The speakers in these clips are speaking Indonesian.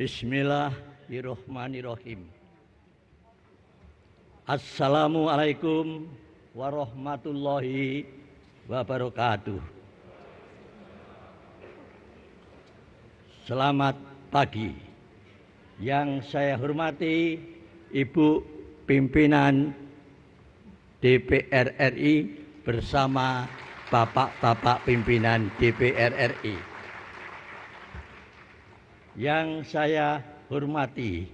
Bismillahirrohmanirrohim. Assalamualaikum warahmatullahi wabarakatuh. Selamat pagi. Yang saya hormati Ibu pimpinan DPR RI bersama bapak-bapak pimpinan DPR RI yang saya hormati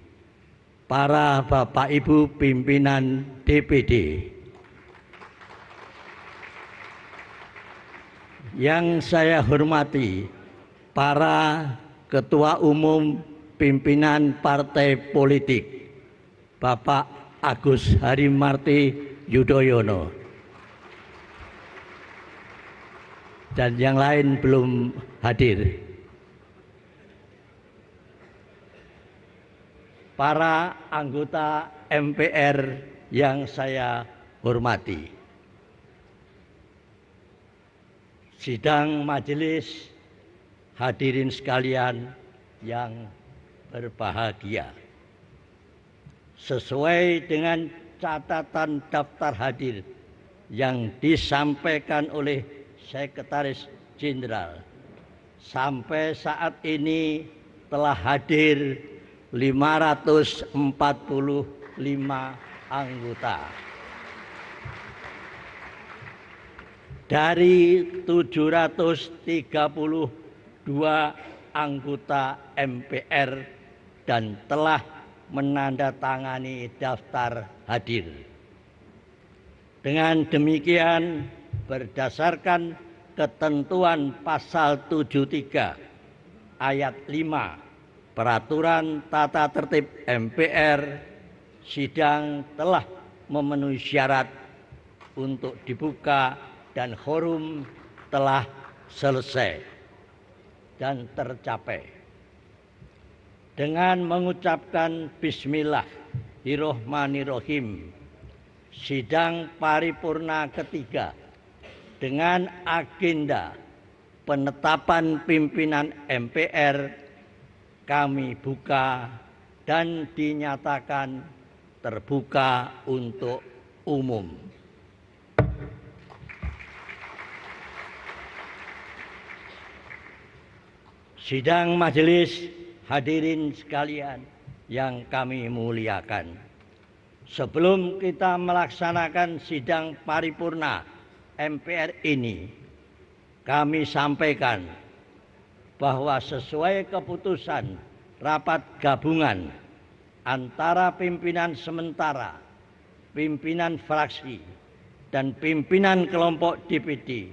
para Bapak Ibu pimpinan DPD yang saya hormati para ketua umum pimpinan partai politik Bapak Agus Harimarti Yudhoyono dan yang lain belum hadir para anggota MPR yang saya hormati. Sidang majelis hadirin sekalian yang berbahagia. Sesuai dengan catatan daftar hadir yang disampaikan oleh Sekretaris Jenderal, sampai saat ini telah hadir 545 anggota. Dari 732 anggota MPR dan telah menandatangani daftar hadir. Dengan demikian berdasarkan ketentuan pasal 73 ayat 5 peraturan tata tertib MPR sidang telah memenuhi syarat untuk dibuka dan forum telah selesai dan tercapai dengan mengucapkan bismillahirrohmanirrohim sidang paripurna ketiga dengan agenda penetapan pimpinan MPR kami buka dan dinyatakan terbuka untuk umum. Sidang majelis hadirin sekalian yang kami muliakan. Sebelum kita melaksanakan sidang paripurna MPR ini, kami sampaikan bahwa sesuai keputusan rapat gabungan antara pimpinan sementara, pimpinan fraksi, dan pimpinan kelompok DPD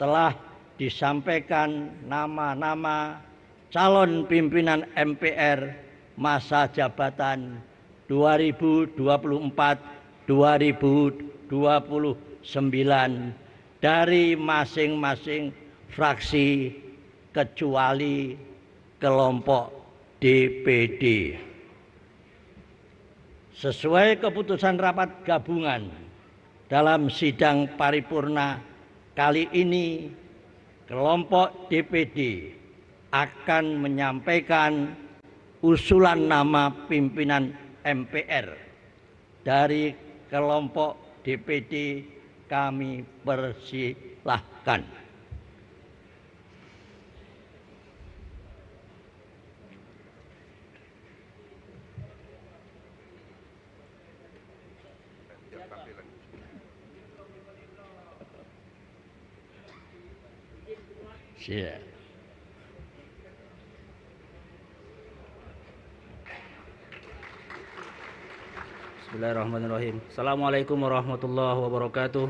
telah disampaikan nama-nama calon pimpinan MPR masa jabatan 2024-2029 dari masing-masing fraksi kecuali kelompok DPD. Sesuai keputusan rapat gabungan dalam sidang paripurna kali ini, kelompok DPD akan menyampaikan usulan nama pimpinan MPR dari kelompok DPD kami persilahkan. Iya. Bismillahirrahmanirrahim. Assalamualaikum warahmatullahi wabarakatuh.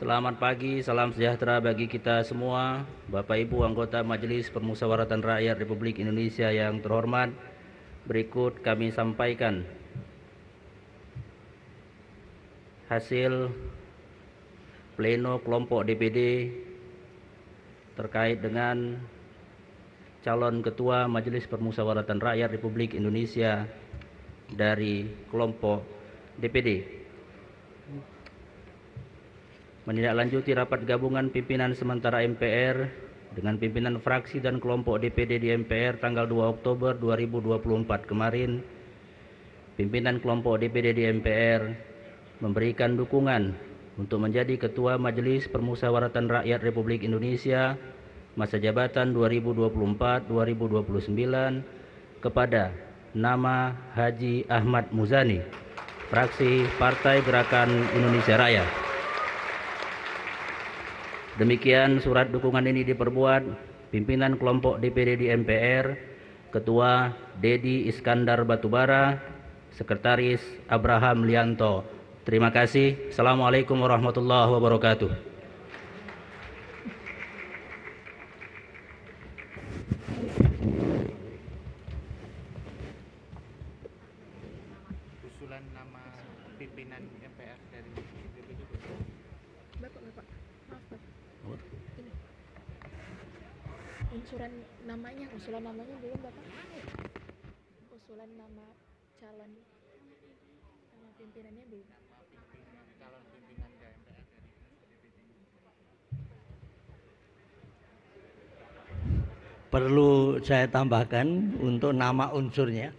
Selamat pagi, salam sejahtera bagi kita semua, Bapak Ibu anggota Majelis Permusyawaratan Rakyat Republik Indonesia yang terhormat. Berikut kami sampaikan hasil pleno kelompok DPD terkait dengan calon ketua Majelis Permusyawaratan Rakyat Republik Indonesia dari kelompok DPD. Menindaklanjuti rapat gabungan pimpinan sementara MPR dengan pimpinan fraksi dan kelompok DPD di MPR tanggal 2 Oktober 2024 kemarin, pimpinan kelompok DPD di MPR memberikan dukungan untuk menjadi Ketua Majelis Permusyawaratan Rakyat Republik Indonesia masa jabatan 2024-2029 kepada nama Haji Ahmad Muzani, fraksi Partai Gerakan Indonesia Raya. Demikian surat dukungan ini diperbuat pimpinan kelompok DPD di MPR, Ketua Dedi Iskandar Batubara, Sekretaris Abraham Lianto. Terima kasih. Assalamualaikum warahmatullahi wabarakatuh. perlu saya tambahkan untuk nama unsurnya.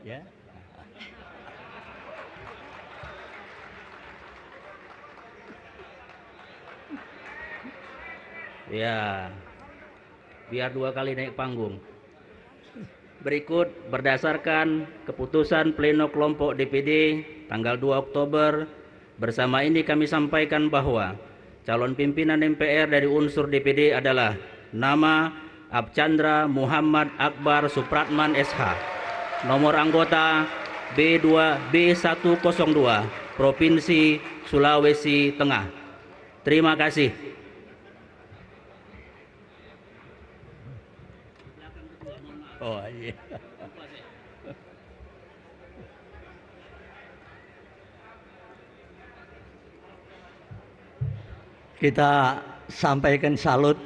Ya. Ya. Biar dua kali naik panggung. Berikut berdasarkan keputusan pleno kelompok DPD tanggal 2 Oktober bersama ini kami sampaikan bahwa calon pimpinan MPR dari unsur DPD adalah nama Abchandra Muhammad Akbar Supratman SH. Nomor anggota B2 B102 Provinsi Sulawesi Tengah. Terima kasih. Oh iya. Yeah. Kita sampaikan salut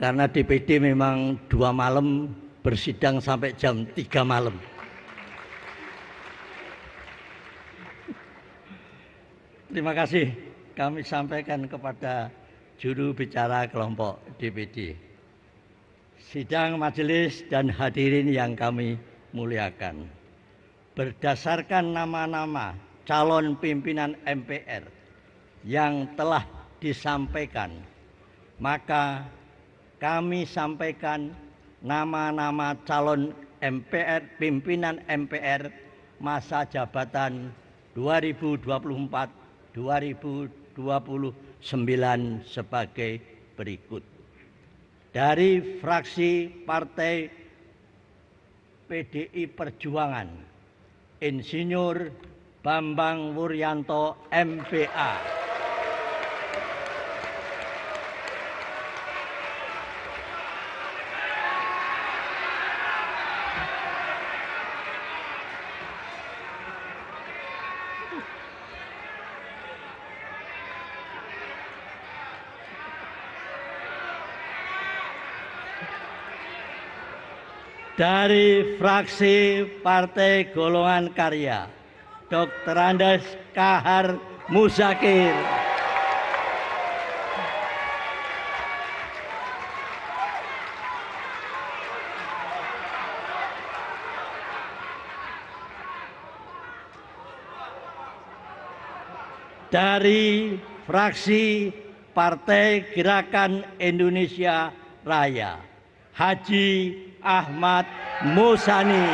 karena DPD memang dua malam bersidang sampai jam tiga malam. Terima kasih kami sampaikan kepada juru bicara kelompok DPD. Sidang majelis dan hadirin yang kami muliakan. Berdasarkan nama-nama calon pimpinan MPR yang telah disampaikan, maka kami sampaikan nama-nama calon MPR pimpinan MPR masa jabatan 2024 2029 sebagai berikut. Dari fraksi Partai PDI Perjuangan, Insinyur Bambang Wuryanto MPA. dari fraksi Partai Golongan Karya, Dr. Andes Kahar Musakir. Dari fraksi Partai Gerakan Indonesia Raya, Haji Ahmad Musani.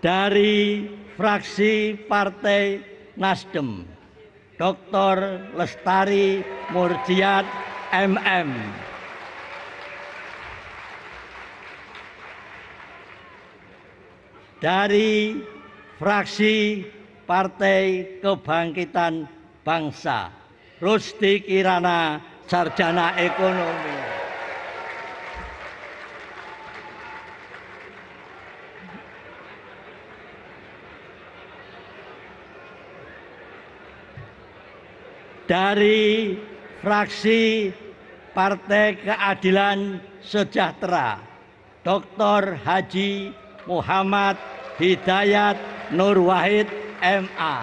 Dari fraksi Partai Nasdem, Dr. Lestari Murjiat MM. Dari fraksi Partai Kebangkitan Bangsa Rusti Kirana sarjana ekonomi dari fraksi Partai Keadilan Sejahtera Dr. Haji Muhammad Hidayat Nur Wahid MA.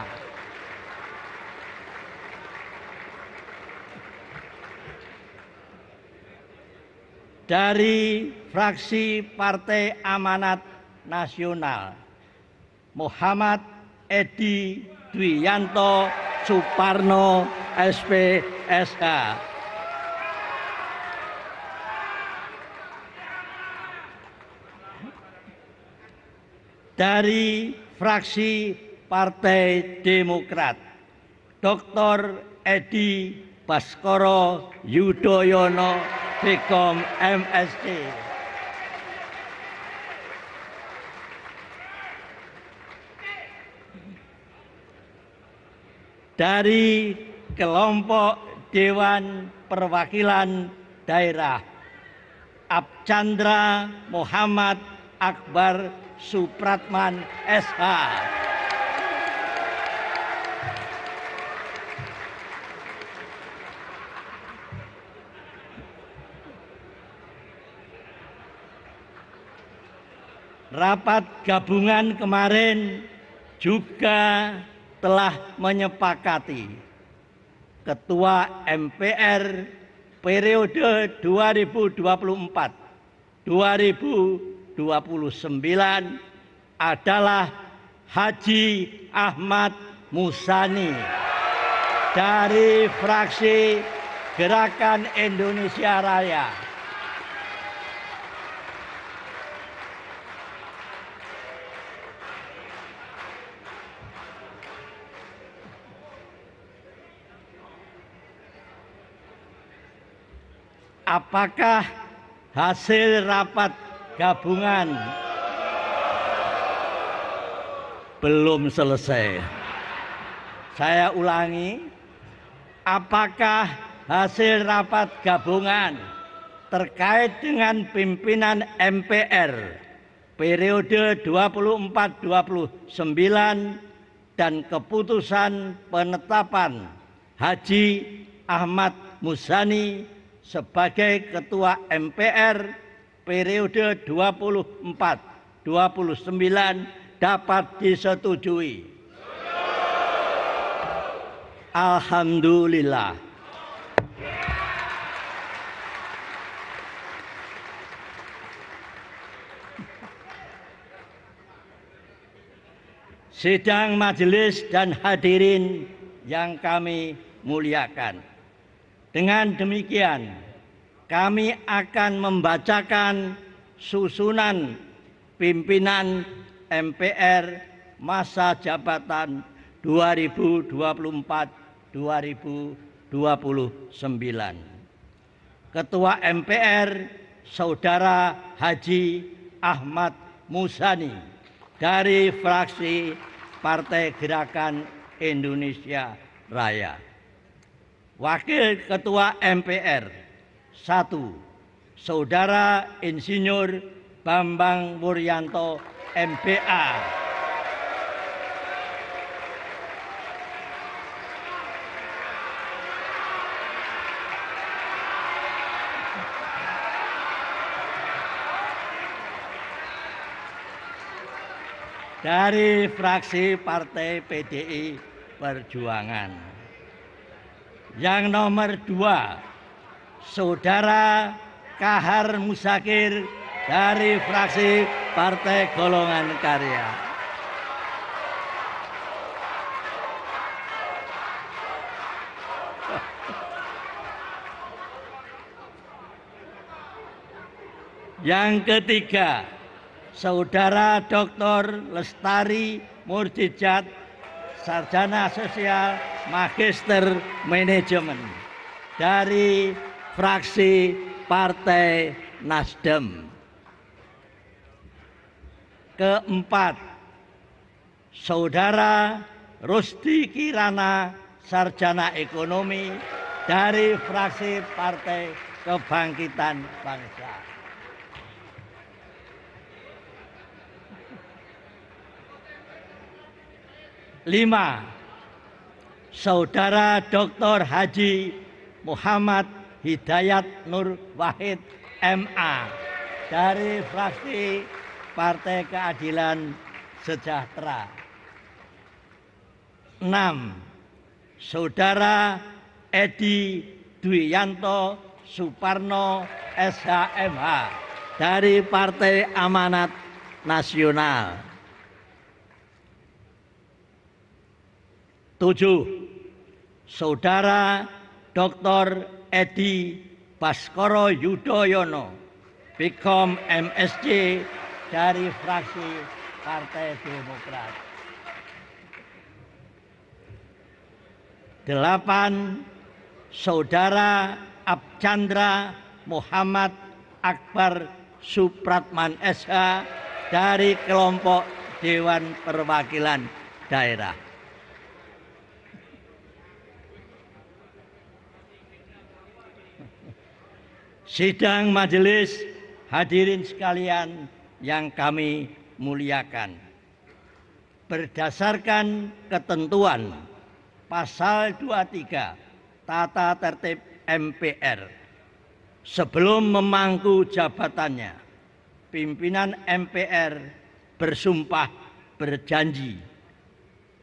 Dari fraksi Partai Amanat Nasional Muhammad Edi Dwiyanto Suparno SPSH. Dari fraksi Partai Demokrat, Dr. Edi Baskoro Yudhoyono, Bekom MSD. Dari kelompok Dewan Perwakilan Daerah, Abchandra Muhammad Akbar Supratman SH. Rapat gabungan kemarin juga telah menyepakati Ketua MPR periode 2024 2000 29 adalah Haji Ahmad Musani dari fraksi Gerakan Indonesia Raya. Apakah hasil rapat gabungan belum selesai. Saya ulangi, apakah hasil rapat gabungan terkait dengan pimpinan MPR periode 24-29 dan keputusan penetapan Haji Ahmad Musani sebagai Ketua MPR periode 24 29 dapat disetujui. Alhamdulillah. sidang majelis dan hadirin yang kami muliakan. Dengan demikian, kami akan membacakan susunan pimpinan MPR masa jabatan 2024-2029. Ketua MPR Saudara Haji Ahmad Musani dari fraksi Partai Gerakan Indonesia Raya. Wakil Ketua MPR satu Saudara Insinyur Bambang Wuryanto MPA dari fraksi Partai PDI Perjuangan. Yang nomor dua, Saudara Kahar Musakir dari fraksi Partai Golongan Karya. Yang ketiga, Saudara Dr. Lestari Murdijat, Sarjana Sosial Magister Manajemen dari fraksi Partai Nasdem. Keempat, Saudara Rusti Kirana Sarjana Ekonomi dari fraksi Partai Kebangkitan Bangsa. Lima, Saudara Dr. Haji Muhammad Hidayat Nur Wahid MA dari fraksi Partai Keadilan Sejahtera. 6. Saudara Edi Dwiyanto Suparno SHMH dari Partai Amanat Nasional. 7. Saudara Dr. Edi Baskoro Yudhoyono Bikom MSC dari fraksi Partai Demokrat. Delapan, Saudara Abchandra Muhammad Akbar Supratman SH dari kelompok Dewan Perwakilan Daerah. Sidang majelis hadirin sekalian yang kami muliakan. Berdasarkan ketentuan pasal 23 tata tertib MPR sebelum memangku jabatannya pimpinan MPR bersumpah berjanji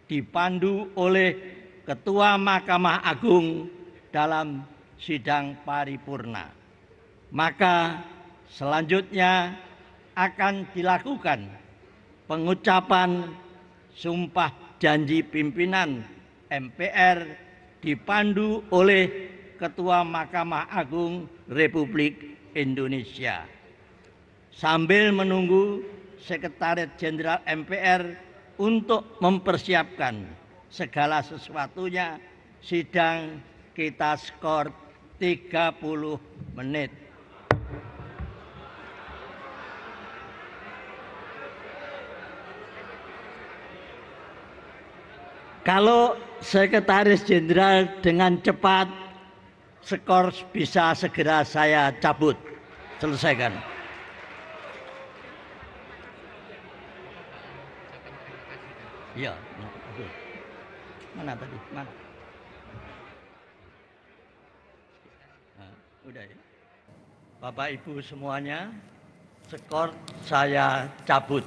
dipandu oleh ketua Mahkamah Agung dalam sidang paripurna maka selanjutnya akan dilakukan pengucapan sumpah janji pimpinan MPR dipandu oleh Ketua Mahkamah Agung Republik Indonesia. Sambil menunggu Sekretariat Jenderal MPR untuk mempersiapkan segala sesuatunya sidang kita skor 30 menit. Kalau sekretaris jenderal dengan cepat skor bisa segera saya cabut. Selesaikan. Ya. Mana tadi? Mana? Nah, udah ya. Bapak Ibu semuanya, skor saya cabut.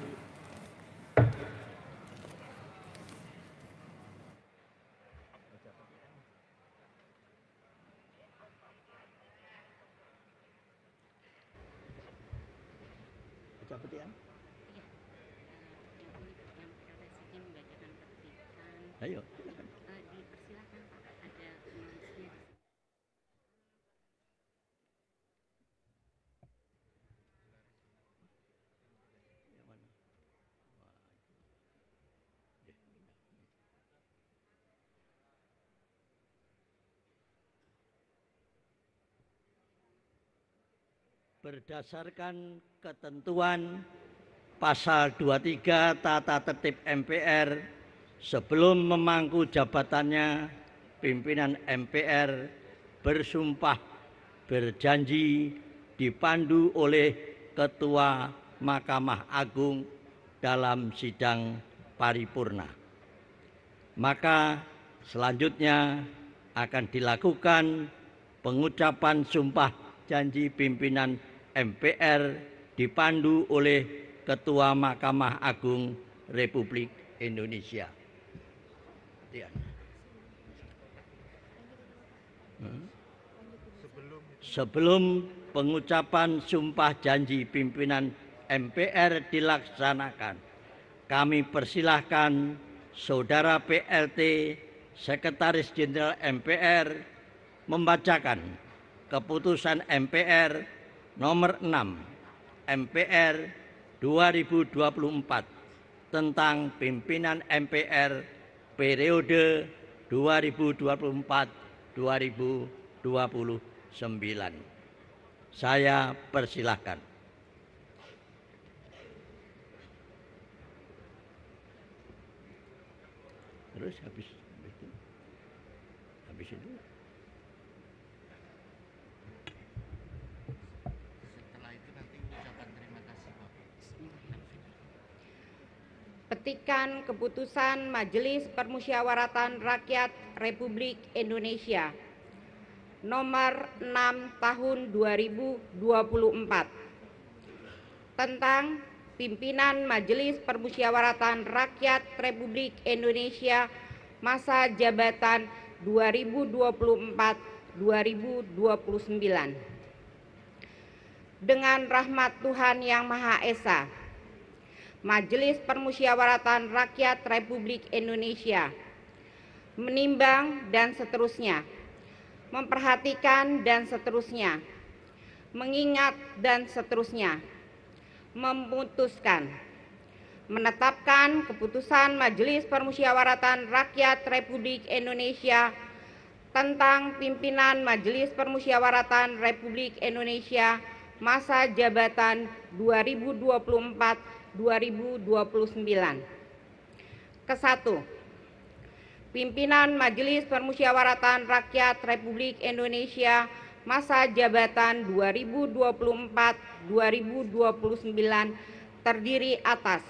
Berdasarkan ketentuan pasal 23 tata tertib MPR sebelum memangku jabatannya pimpinan MPR bersumpah berjanji dipandu oleh ketua Mahkamah Agung dalam sidang paripurna. Maka selanjutnya akan dilakukan pengucapan sumpah janji pimpinan MPR dipandu oleh Ketua Mahkamah Agung Republik Indonesia. Iya. Hmm? Sebelum pengucapan sumpah janji pimpinan MPR dilaksanakan, kami persilahkan Saudara PLT Sekretaris Jenderal MPR membacakan keputusan MPR nomor 6 MPR 2024 tentang pimpinan MPR periode 2024-2029. Saya persilahkan. Terus habis. memastikan keputusan Majelis Permusyawaratan Rakyat Republik Indonesia nomor 6 tahun 2024 tentang pimpinan Majelis Permusyawaratan Rakyat Republik Indonesia masa jabatan 2024-2029. Dengan rahmat Tuhan Yang Maha Esa, Majelis Permusyawaratan Rakyat Republik Indonesia, menimbang dan seterusnya, memperhatikan dan seterusnya, mengingat dan seterusnya, memutuskan, menetapkan keputusan Majelis Permusyawaratan Rakyat Republik Indonesia tentang pimpinan Majelis Permusyawaratan Republik Indonesia masa jabatan 2024 2029. Kesatu, pimpinan Majelis Permusyawaratan Rakyat Republik Indonesia masa jabatan 2024-2029 terdiri atas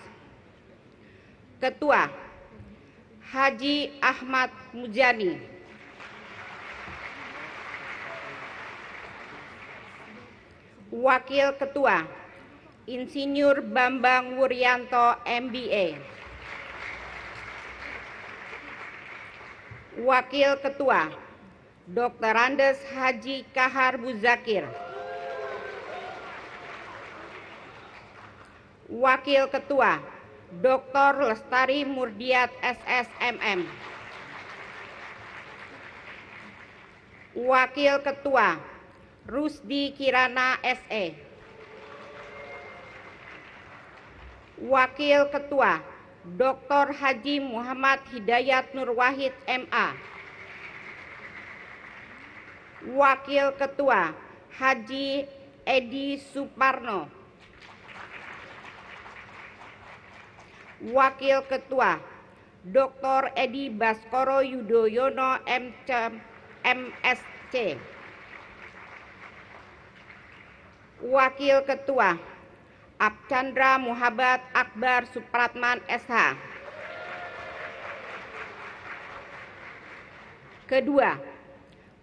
Ketua Haji Ahmad Mujani Wakil Ketua Insinyur Bambang Wuryanto MBA Wakil Ketua Dr. Andes Haji Kahar Buzakir Wakil Ketua Dr. Lestari Murdiat SSMM Wakil Ketua Rusdi Kirana SE Wakil Ketua Dr. Haji Muhammad Hidayat Nur Wahid MA Wakil Ketua Haji Edi Suparno Wakil Ketua Dr. Edi Baskoro Yudhoyono MSC Wakil Ketua Abchandra Muhabat Akbar Supratman SH. Kedua,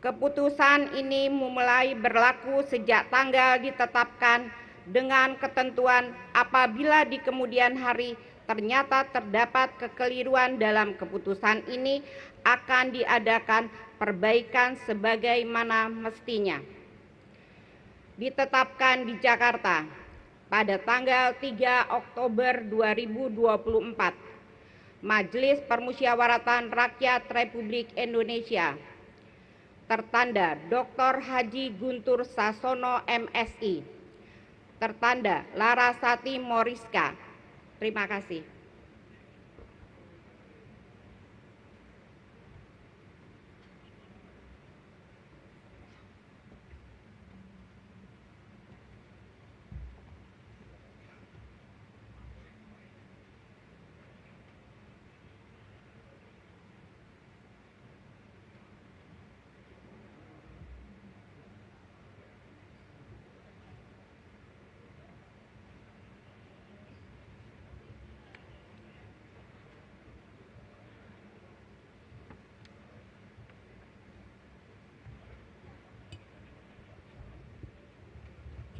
keputusan ini memulai berlaku sejak tanggal ditetapkan dengan ketentuan apabila di kemudian hari ternyata terdapat kekeliruan dalam keputusan ini akan diadakan perbaikan sebagaimana mestinya. Ditetapkan di Jakarta, pada tanggal 3 Oktober 2024 Majelis Permusyawaratan Rakyat Republik Indonesia tertanda Dr. Haji Guntur Sasono MSI tertanda Larasati Moriska terima kasih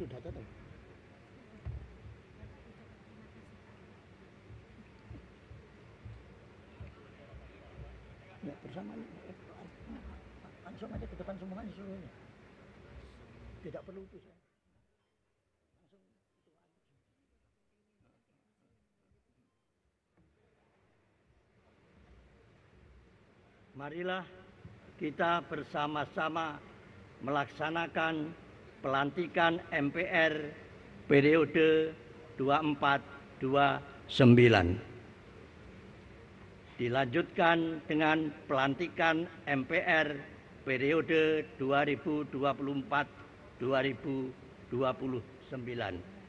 একটু Dhaka Ya, bersama langsung aja ke depan semuanya kan, seluruhnya. Tidak perlu itu saya. Marilah kita bersama-sama melaksanakan pelantikan MPR periode 2429. Dilanjutkan dengan pelantikan MPR periode 2024-2029.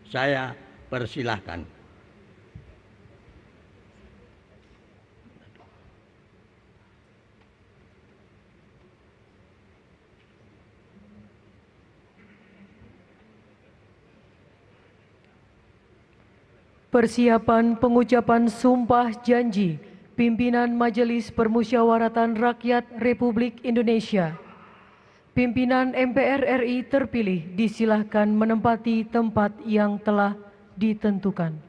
Saya persilahkan. Persiapan pengucapan sumpah janji pimpinan Majelis Permusyawaratan Rakyat Republik Indonesia. Pimpinan MPR RI terpilih disilahkan menempati tempat yang telah ditentukan.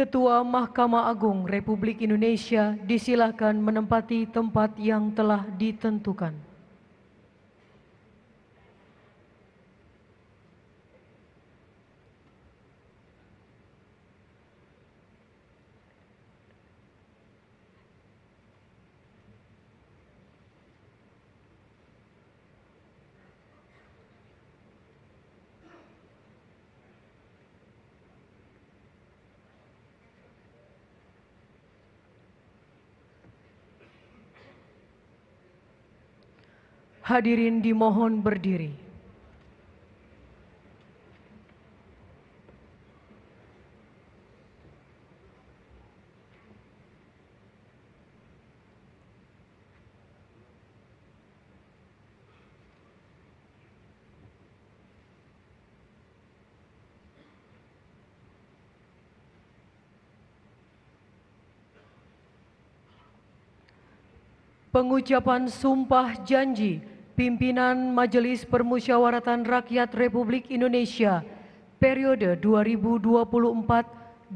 Ketua Mahkamah Agung Republik Indonesia disilakan menempati tempat yang telah ditentukan. Hadirin dimohon berdiri. Pengucapan sumpah janji Pimpinan Majelis Permusyawaratan Rakyat Republik Indonesia periode 2024-2029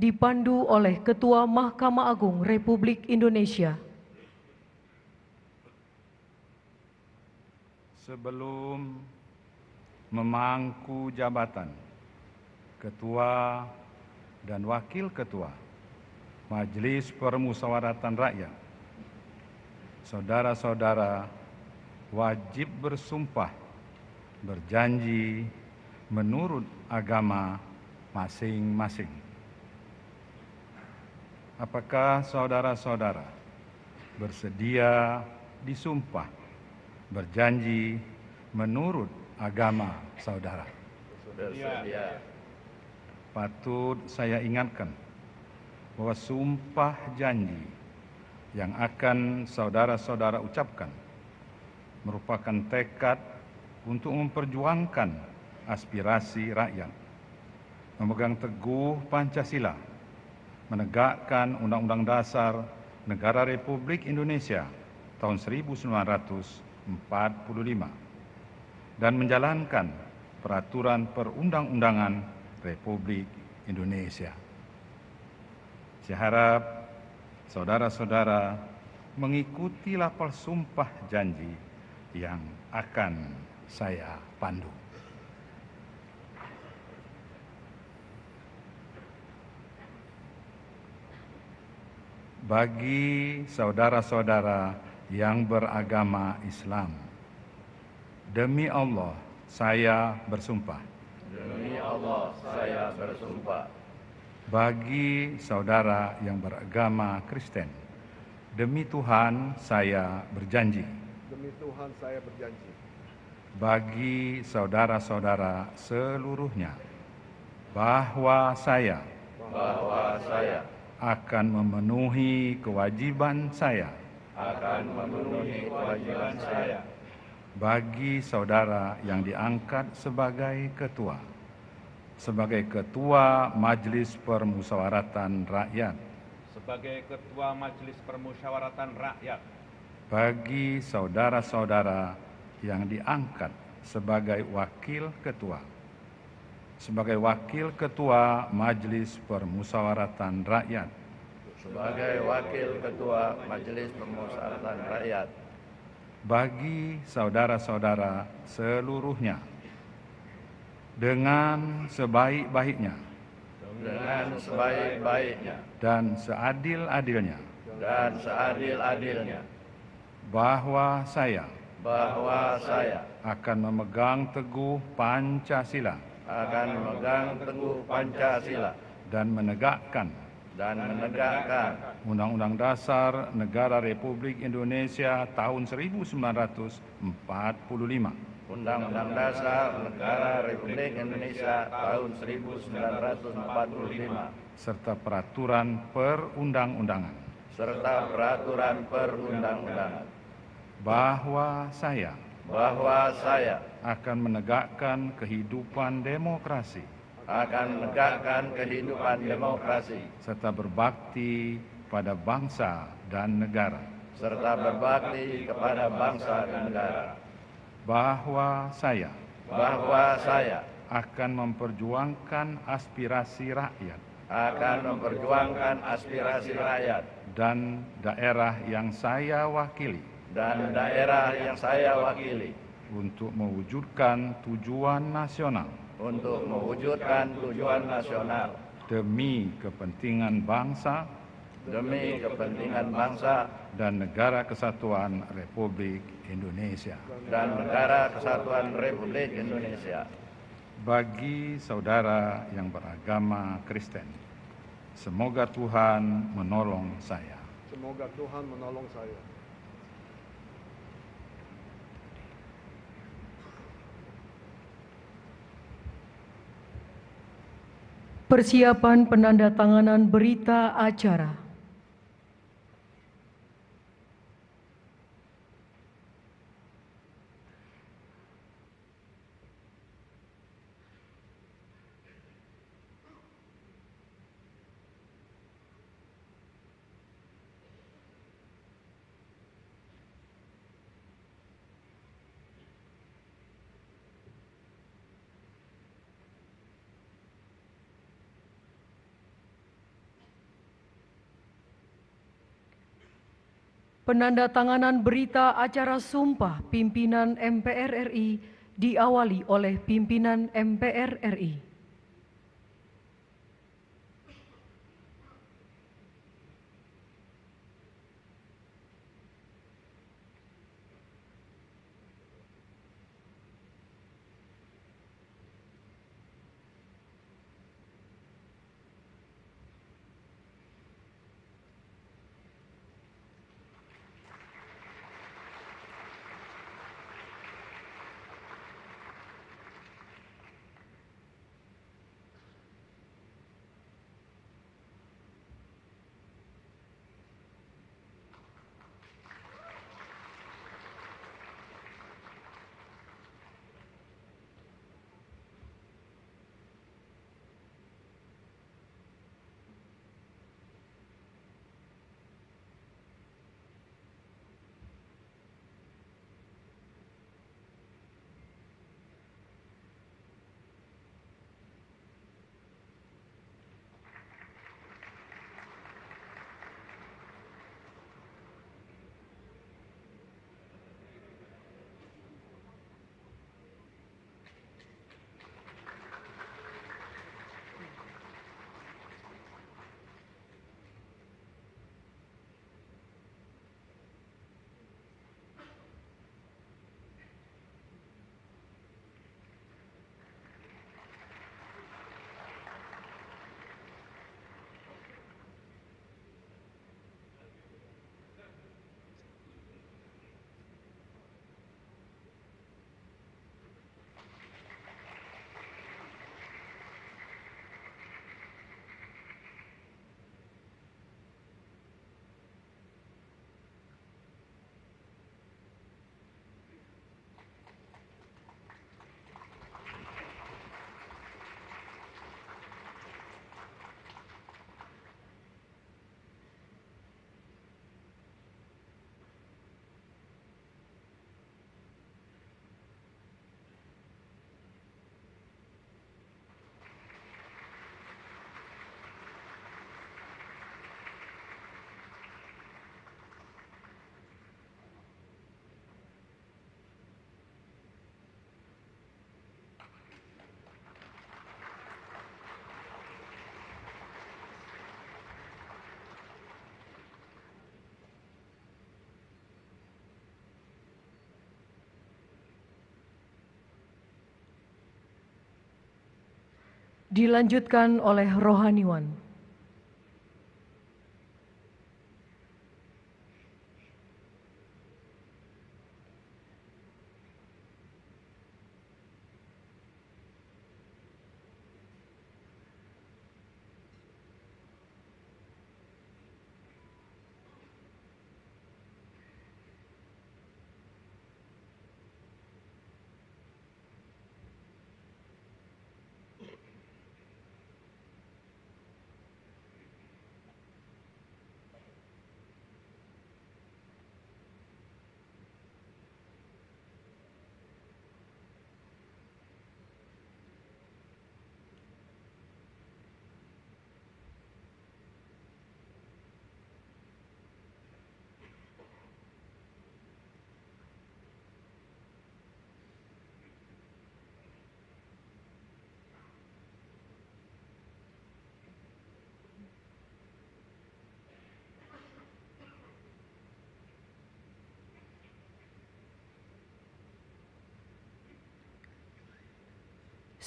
dipandu oleh Ketua Mahkamah Agung Republik Indonesia. Sebelum memangku jabatan Ketua dan Wakil Ketua Majelis Permusyawaratan Rakyat saudara-saudara wajib bersumpah berjanji menurut agama masing-masing. Apakah saudara-saudara bersedia disumpah berjanji menurut agama saudara? Bersedia. Patut saya ingatkan bahwa sumpah janji yang akan saudara-saudara ucapkan merupakan tekad untuk memperjuangkan aspirasi rakyat, memegang teguh Pancasila, menegakkan Undang-Undang Dasar Negara Republik Indonesia tahun 1945 dan menjalankan peraturan perundang-undangan Republik Indonesia. Saya harap saudara-saudara mengikutilah persumpah janji yang akan saya pandu. Bagi saudara-saudara yang beragama Islam, demi Allah saya bersumpah. Demi Allah saya bersumpah bagi saudara yang beragama Kristen. Demi Tuhan saya berjanji. Demi Tuhan saya berjanji. Bagi saudara-saudara seluruhnya bahwa saya bahwa saya akan memenuhi kewajiban saya akan memenuhi kewajiban saya bagi saudara yang diangkat sebagai ketua sebagai Ketua Majelis Permusyawaratan Rakyat sebagai Ketua Majelis Permusyawaratan Rakyat bagi saudara-saudara yang diangkat sebagai Wakil Ketua sebagai Wakil Ketua Majelis Permusyawaratan Rakyat sebagai Wakil Ketua Majelis Permusyawaratan Rakyat bagi saudara-saudara seluruhnya dengan sebaik-baiknya dengan sebaik-baiknya dan seadil-adilnya dan seadil-adilnya bahwa saya bahwa saya akan memegang teguh Pancasila akan memegang teguh Pancasila dan menegakkan dan menegakkan Undang-Undang Dasar Negara Republik Indonesia tahun 1945 Undang-Undang Dasar Negara Republik Indonesia tahun 1945 serta peraturan perundang-undangan serta peraturan perundang-undangan bahwa saya bahwa saya akan menegakkan kehidupan demokrasi akan menegakkan kehidupan demokrasi serta berbakti pada bangsa dan negara serta berbakti kepada bangsa dan negara bahwa saya bahwa saya akan memperjuangkan aspirasi rakyat akan memperjuangkan aspirasi rakyat dan daerah yang saya wakili dan daerah yang saya wakili untuk mewujudkan tujuan nasional untuk mewujudkan tujuan nasional demi kepentingan bangsa demi kepentingan bangsa dan negara kesatuan Republik Indonesia dan Negara Kesatuan Republik Indonesia. Bagi saudara yang beragama Kristen, semoga Tuhan menolong saya. Semoga Tuhan menolong saya. Persiapan penandatanganan berita acara. Penanda tanganan berita acara sumpah pimpinan MPR RI diawali oleh pimpinan MPR RI. dilanjutkan oleh rohaniwan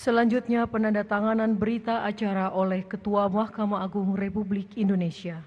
Selanjutnya penandatanganan berita acara oleh Ketua Mahkamah Agung Republik Indonesia.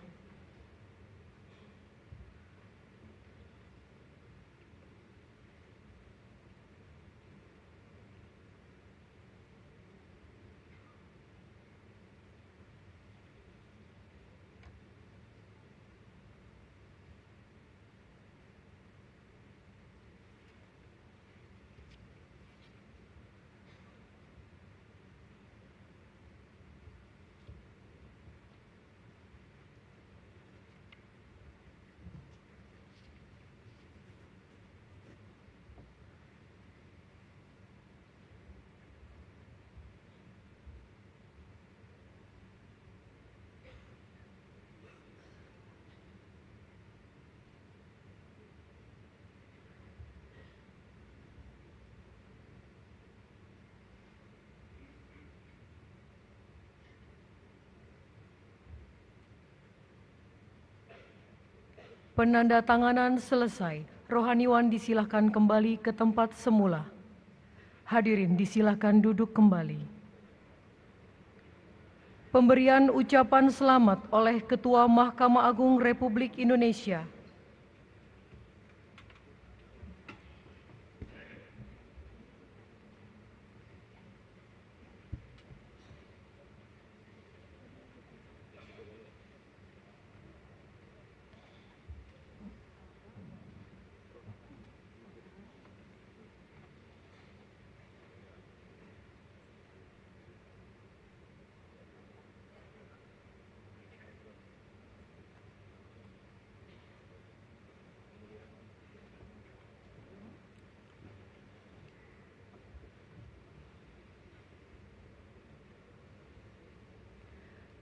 Penanda tanganan selesai, rohaniwan disilahkan kembali ke tempat semula. Hadirin disilahkan duduk kembali. Pemberian ucapan selamat oleh Ketua Mahkamah Agung Republik Indonesia –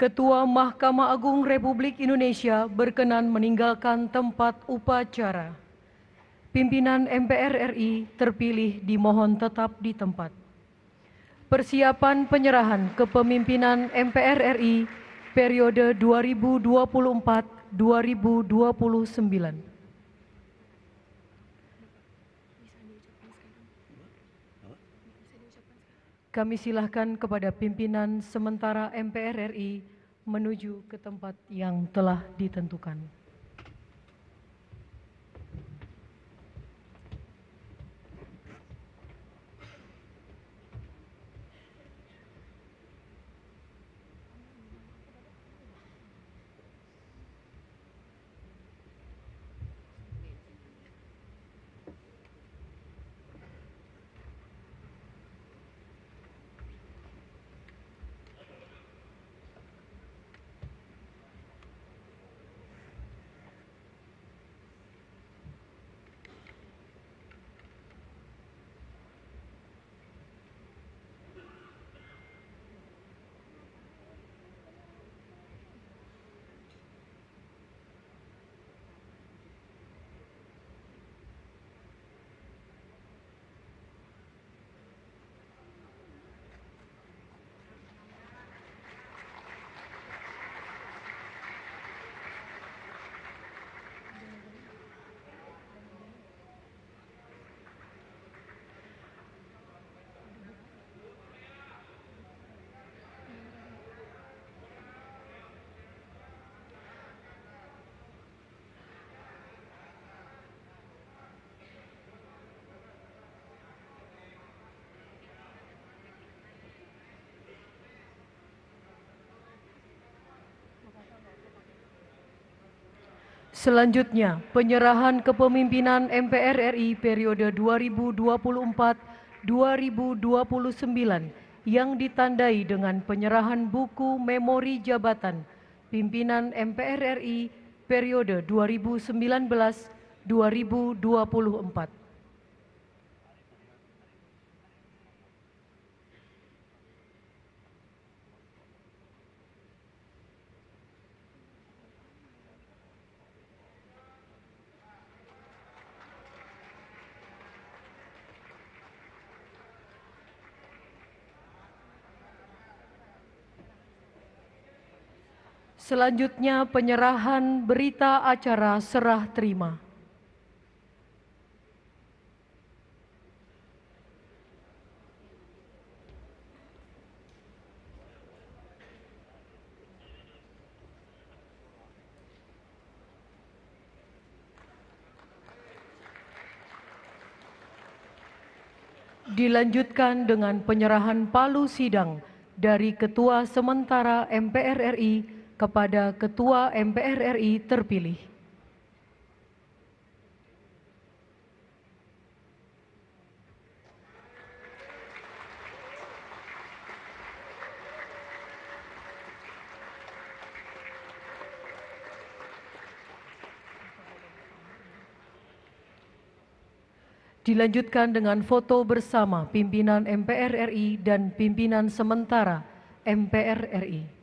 Ketua Mahkamah Agung Republik Indonesia berkenan meninggalkan tempat upacara. Pimpinan MPR RI terpilih dimohon tetap di tempat. Persiapan penyerahan kepemimpinan MPR RI periode 2024-2029. Kami silahkan kepada pimpinan sementara MPR RI menuju ke tempat yang telah ditentukan. Selanjutnya, penyerahan kepemimpinan MPR RI periode 2024-2029 yang ditandai dengan penyerahan buku memori jabatan pimpinan MPR RI periode 2019-2024. Selanjutnya penyerahan berita acara serah terima. Dilanjutkan dengan penyerahan palu sidang dari Ketua Sementara MPR RI kepada Ketua MPR RI terpilih. Dilanjutkan dengan foto bersama pimpinan MPR RI dan pimpinan sementara MPR RI.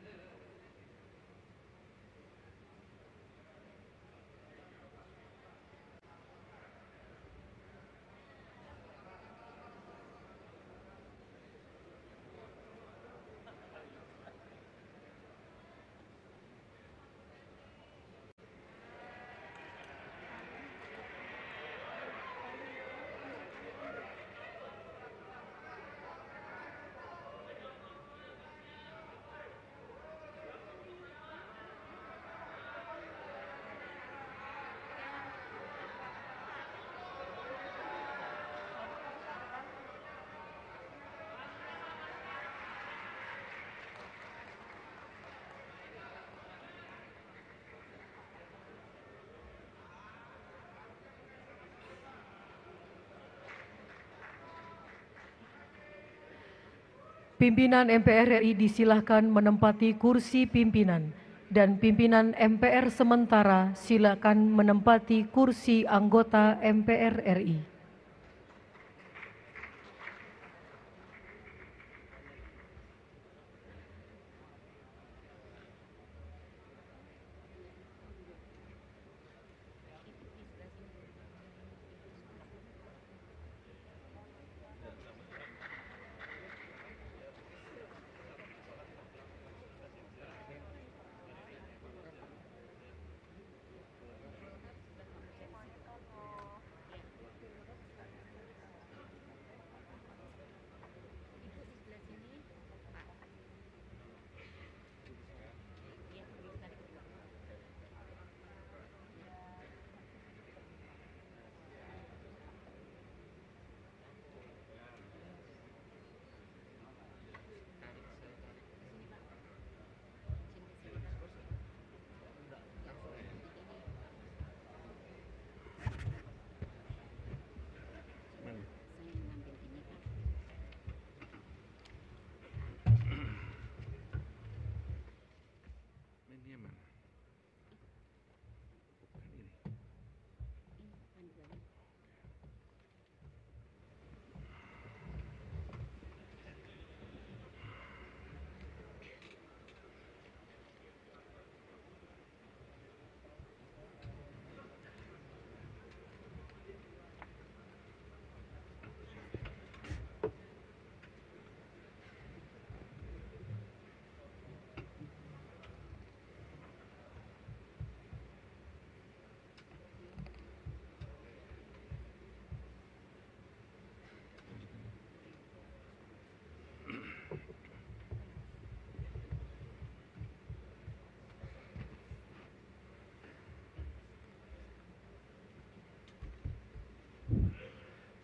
Pimpinan MPR RI disilahkan menempati kursi pimpinan dan pimpinan MPR sementara silakan menempati kursi anggota MPR RI.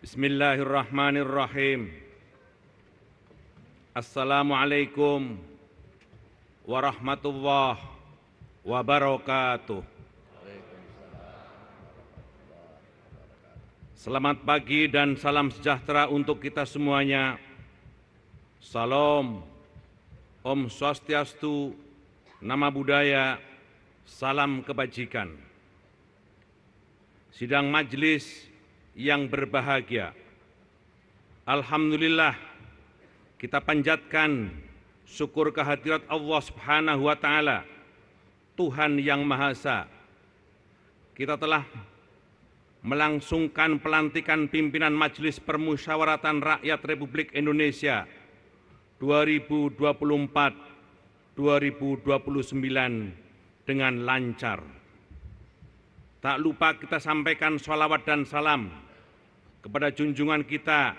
Bismillahirrahmanirrahim. Assalamualaikum warahmatullahi wabarakatuh. Selamat pagi dan salam sejahtera untuk kita semuanya. Salam, Om Swastiastu, Nama Budaya, Salam Kebajikan. Sidang Majlis yang berbahagia. Alhamdulillah kita panjatkan syukur kehadirat Allah Subhanahu wa taala Tuhan yang Maha Esa. Kita telah melangsungkan pelantikan pimpinan Majelis Permusyawaratan Rakyat Republik Indonesia 2024 2029 dengan lancar. Tak lupa kita sampaikan sholawat dan salam kepada junjungan kita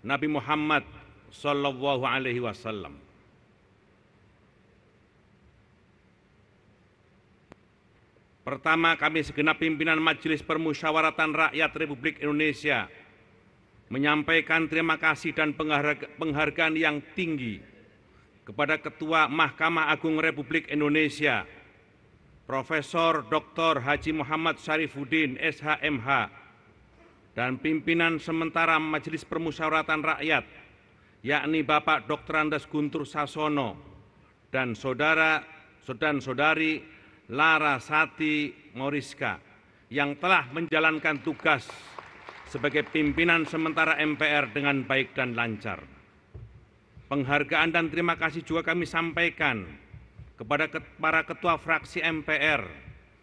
Nabi Muhammad sallallahu alaihi wasallam. Pertama, kami segenap pimpinan Majelis Permusyawaratan Rakyat Republik Indonesia menyampaikan terima kasih dan penghargaan yang tinggi kepada Ketua Mahkamah Agung Republik Indonesia, Profesor Dr. Haji Muhammad Syarifuddin SHMH dan pimpinan sementara Majelis Permusyawaratan Rakyat, yakni Bapak Dr. Andes Guntur Sasono dan saudara dan saudari Lara Sati Moriska yang telah menjalankan tugas sebagai pimpinan sementara MPR dengan baik dan lancar. Penghargaan dan terima kasih juga kami sampaikan kepada para ketua fraksi MPR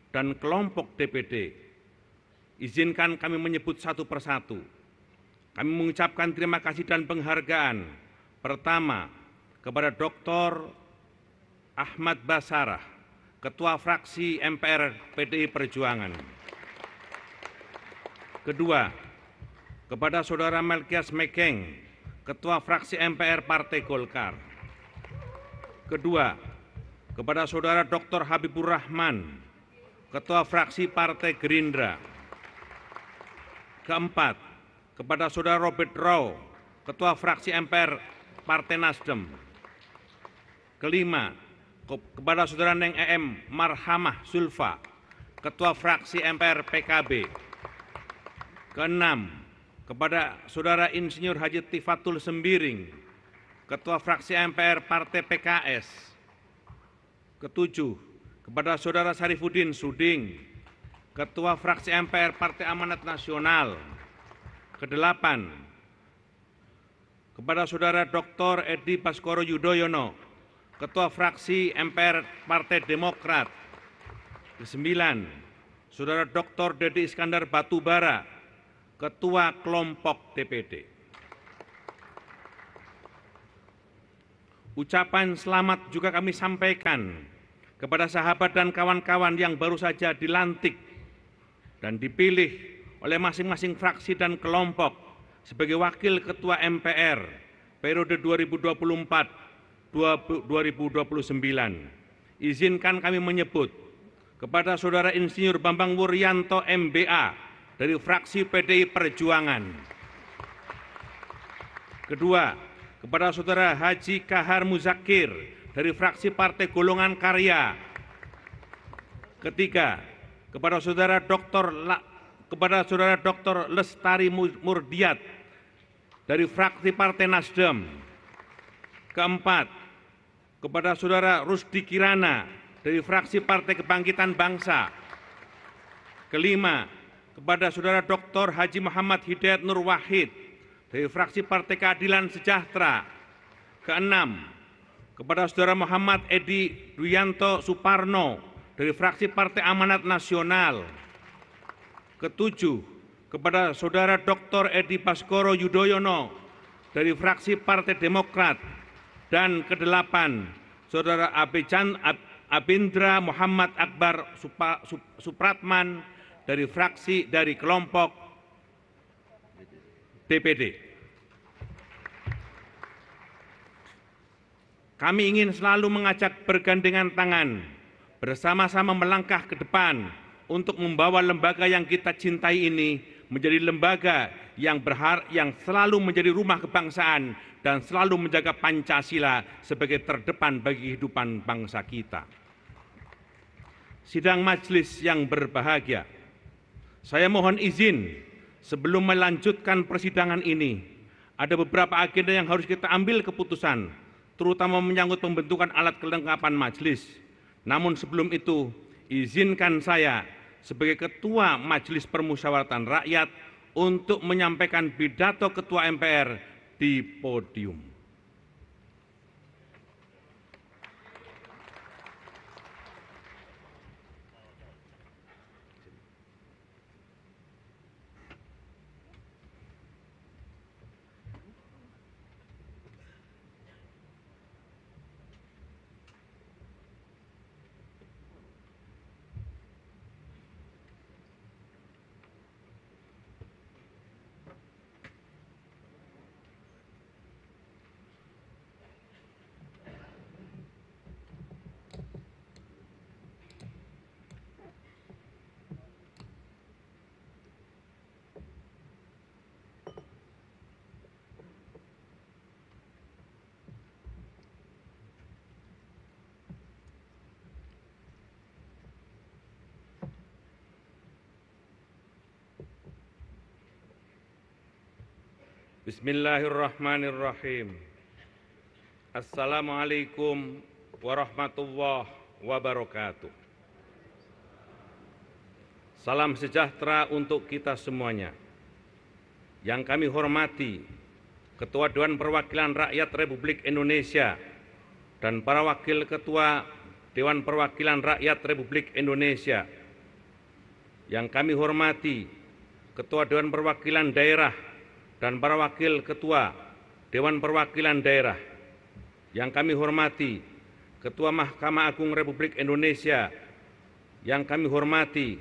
dan kelompok DPD Izinkan kami menyebut satu persatu. Kami mengucapkan terima kasih dan penghargaan pertama kepada Dr. Ahmad Basarah, Ketua Fraksi MPR PDI Perjuangan. Kedua, kepada Saudara Melkias Mekeng, Ketua Fraksi MPR Partai Golkar. Kedua, kepada Saudara Dr. Habibur Rahman, Ketua Fraksi Partai Gerindra. Keempat, kepada Saudara Robert Rao, Ketua Fraksi MPR Partai Nasdem. Kelima, kepada Saudara Neng EM Marhamah Sulfa, Ketua Fraksi MPR PKB. Keenam, kepada Saudara Insinyur Haji Tifatul Sembiring, Ketua Fraksi MPR Partai PKS. Ketujuh, kepada Saudara Sarifudin Suding, Ketua Fraksi MPR Partai Amanat Nasional Kedelapan, kepada Saudara Dr. Edi Baskoro Yudhoyono, Ketua Fraksi MPR Partai Demokrat ke-9, Saudara Dr. Dedi Iskandar Batubara, Ketua Kelompok DPD. Ucapan selamat juga kami sampaikan kepada sahabat dan kawan-kawan yang baru saja dilantik dan dipilih oleh masing-masing fraksi dan kelompok sebagai wakil ketua MPR periode 2024 2029. Izinkan kami menyebut kepada Saudara Insinyur Bambang Wuryanto MBA dari fraksi PDI Perjuangan. Kedua, kepada Saudara Haji Kahar Muzakir dari fraksi Partai Golongan Karya. Ketiga, kepada saudara Dr. La, kepada saudara Dr. Lestari Murdiat dari fraksi Partai Nasdem. Keempat, kepada saudara Rusdi Kirana dari fraksi Partai Kebangkitan Bangsa. Kelima, kepada saudara Dr. Haji Muhammad Hidayat Nur Wahid dari fraksi Partai Keadilan Sejahtera. Keenam, kepada saudara Muhammad Edi Duyanto Suparno dari fraksi Partai Amanat Nasional ketujuh kepada Saudara Dr. Edi Paskoro Yudhoyono dari fraksi Partai Demokrat dan kedelapan Saudara Abejan Abindra Muhammad Akbar Supratman dari fraksi dari kelompok DPD. Kami ingin selalu mengajak bergandengan tangan bersama-sama melangkah ke depan untuk membawa lembaga yang kita cintai ini menjadi lembaga yang berhar yang selalu menjadi rumah kebangsaan dan selalu menjaga Pancasila sebagai terdepan bagi kehidupan bangsa kita. Sidang majelis yang berbahagia, saya mohon izin sebelum melanjutkan persidangan ini, ada beberapa agenda yang harus kita ambil keputusan, terutama menyangkut pembentukan alat kelengkapan majelis namun sebelum itu, izinkan saya sebagai Ketua Majelis Permusyawaratan Rakyat untuk menyampaikan pidato Ketua MPR di podium. Bismillahirrahmanirrahim. Assalamualaikum warahmatullahi wabarakatuh. Salam sejahtera untuk kita semuanya. Yang kami hormati Ketua Dewan Perwakilan Rakyat Republik Indonesia dan para wakil ketua Dewan Perwakilan Rakyat Republik Indonesia. Yang kami hormati Ketua Dewan Perwakilan Daerah dan para wakil ketua Dewan Perwakilan Daerah yang kami hormati, Ketua Mahkamah Agung Republik Indonesia yang kami hormati,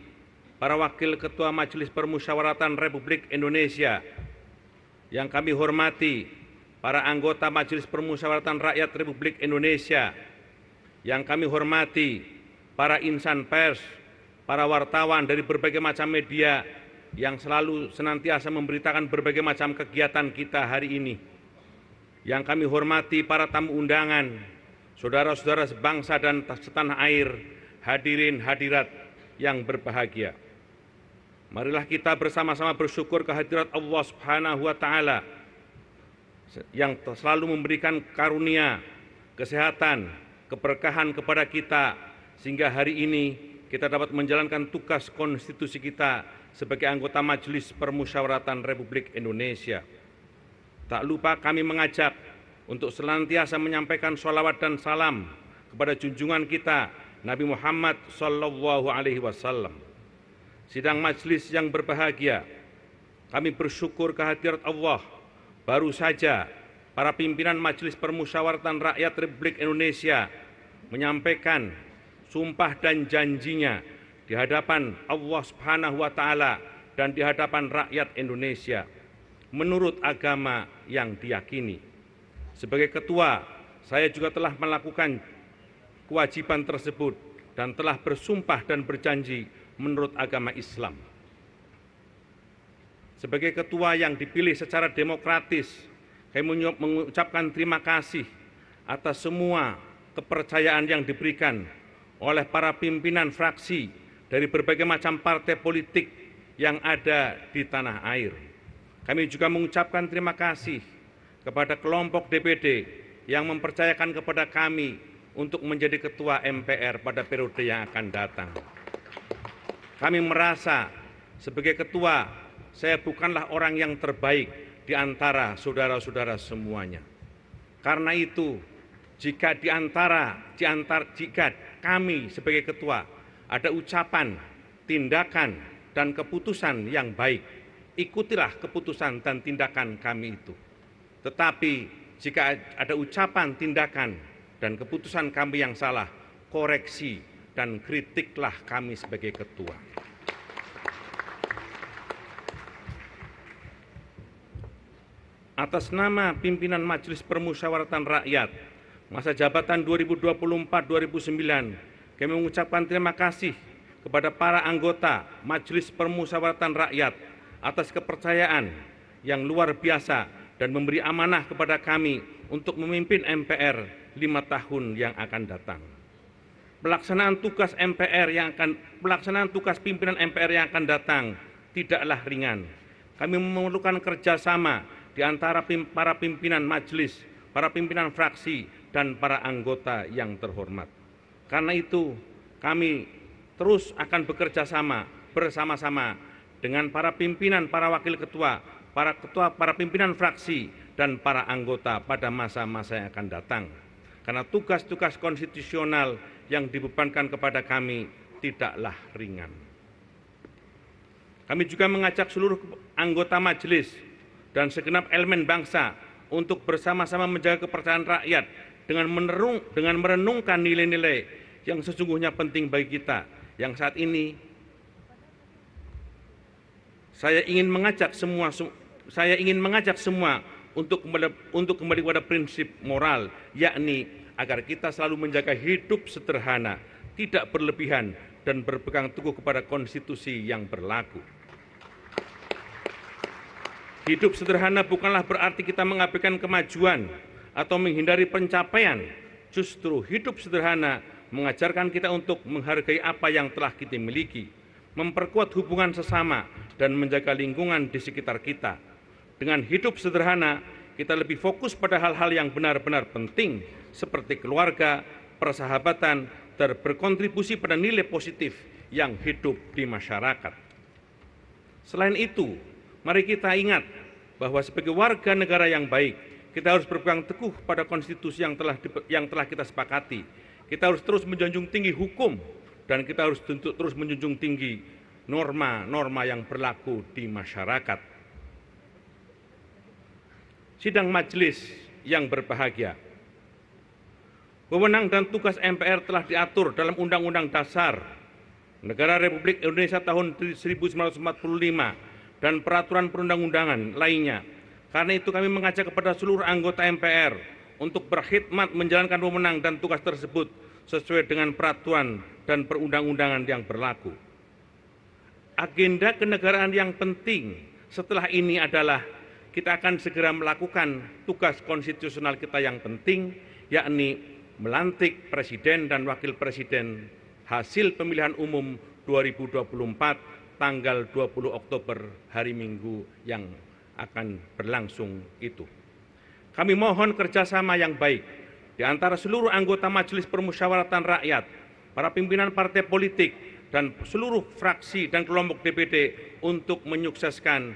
para wakil ketua Majelis Permusyawaratan Republik Indonesia yang kami hormati, para anggota Majelis Permusyawaratan Rakyat Republik Indonesia yang kami hormati, para insan pers, para wartawan dari berbagai macam media yang selalu senantiasa memberitakan berbagai macam kegiatan kita hari ini. Yang kami hormati para tamu undangan, saudara-saudara sebangsa dan setanah air, hadirin hadirat yang berbahagia. Marilah kita bersama-sama bersyukur kehadirat Allah Subhanahu wa taala yang selalu memberikan karunia, kesehatan, keberkahan kepada kita sehingga hari ini kita dapat menjalankan tugas konstitusi kita sebagai anggota Majelis Permusyawaratan Republik Indonesia. Tak lupa kami mengajak untuk senantiasa menyampaikan sholawat dan salam kepada junjungan kita Nabi Muhammad Sallallahu Alaihi Wasallam. Sidang majelis yang berbahagia, kami bersyukur kehadirat Allah. Baru saja para pimpinan Majelis Permusyawaratan Rakyat Republik Indonesia menyampaikan sumpah dan janjinya di hadapan Allah Subhanahu wa taala dan di hadapan rakyat Indonesia menurut agama yang diyakini. Sebagai ketua, saya juga telah melakukan kewajiban tersebut dan telah bersumpah dan berjanji menurut agama Islam. Sebagai ketua yang dipilih secara demokratis, saya mengucapkan terima kasih atas semua kepercayaan yang diberikan oleh para pimpinan fraksi dari berbagai macam partai politik yang ada di tanah air. Kami juga mengucapkan terima kasih kepada kelompok DPD yang mempercayakan kepada kami untuk menjadi ketua MPR pada periode yang akan datang. Kami merasa sebagai ketua saya bukanlah orang yang terbaik di antara saudara-saudara semuanya. Karena itu, jika di antara, di antar, jika kami sebagai ketua ada ucapan, tindakan, dan keputusan yang baik. Ikutilah keputusan dan tindakan kami itu. Tetapi jika ada ucapan, tindakan, dan keputusan kami yang salah, koreksi dan kritiklah kami sebagai ketua. Atas nama pimpinan Majelis Permusyawaratan Rakyat masa jabatan 2024 2009 kami mengucapkan terima kasih kepada para anggota Majelis Permusyawaratan Rakyat atas kepercayaan yang luar biasa dan memberi amanah kepada kami untuk memimpin MPR lima tahun yang akan datang. Pelaksanaan tugas MPR yang akan pelaksanaan tugas pimpinan MPR yang akan datang tidaklah ringan. Kami memerlukan kerjasama di antara para pimpinan majelis, para pimpinan fraksi, dan para anggota yang terhormat. Karena itu kami terus akan bekerja sama bersama-sama dengan para pimpinan, para wakil ketua, para ketua, para pimpinan fraksi, dan para anggota pada masa-masa yang akan datang. Karena tugas-tugas konstitusional yang dibebankan kepada kami tidaklah ringan. Kami juga mengajak seluruh anggota majelis dan segenap elemen bangsa untuk bersama-sama menjaga kepercayaan rakyat dengan menerung dengan merenungkan nilai-nilai yang sesungguhnya penting bagi kita yang saat ini saya ingin mengajak semua saya ingin mengajak semua untuk kembali, untuk kembali kepada prinsip moral yakni agar kita selalu menjaga hidup sederhana tidak berlebihan dan berpegang teguh kepada konstitusi yang berlaku Hidup sederhana bukanlah berarti kita mengabaikan kemajuan, atau menghindari pencapaian, justru hidup sederhana mengajarkan kita untuk menghargai apa yang telah kita miliki, memperkuat hubungan sesama, dan menjaga lingkungan di sekitar kita. Dengan hidup sederhana, kita lebih fokus pada hal-hal yang benar-benar penting, seperti keluarga, persahabatan, dan berkontribusi pada nilai positif yang hidup di masyarakat. Selain itu, mari kita ingat bahwa sebagai warga negara yang baik, kita harus berpegang teguh pada konstitusi yang telah yang telah kita sepakati. Kita harus terus menjunjung tinggi hukum dan kita harus tentu terus menjunjung tinggi norma-norma yang berlaku di masyarakat. Sidang majelis yang berbahagia. Wewenang dan tugas MPR telah diatur dalam Undang-Undang Dasar Negara Republik Indonesia tahun 1945 dan peraturan perundang-undangan lainnya karena itu kami mengajak kepada seluruh anggota MPR untuk berkhidmat menjalankan wewenang dan tugas tersebut sesuai dengan peraturan dan perundang-undangan yang berlaku. Agenda kenegaraan yang penting setelah ini adalah kita akan segera melakukan tugas konstitusional kita yang penting, yakni melantik Presiden dan Wakil Presiden hasil pemilihan umum 2024 tanggal 20 Oktober hari Minggu yang akan berlangsung itu. Kami mohon kerjasama yang baik di antara seluruh anggota Majelis Permusyawaratan Rakyat, para pimpinan partai politik, dan seluruh fraksi dan kelompok DPD untuk menyukseskan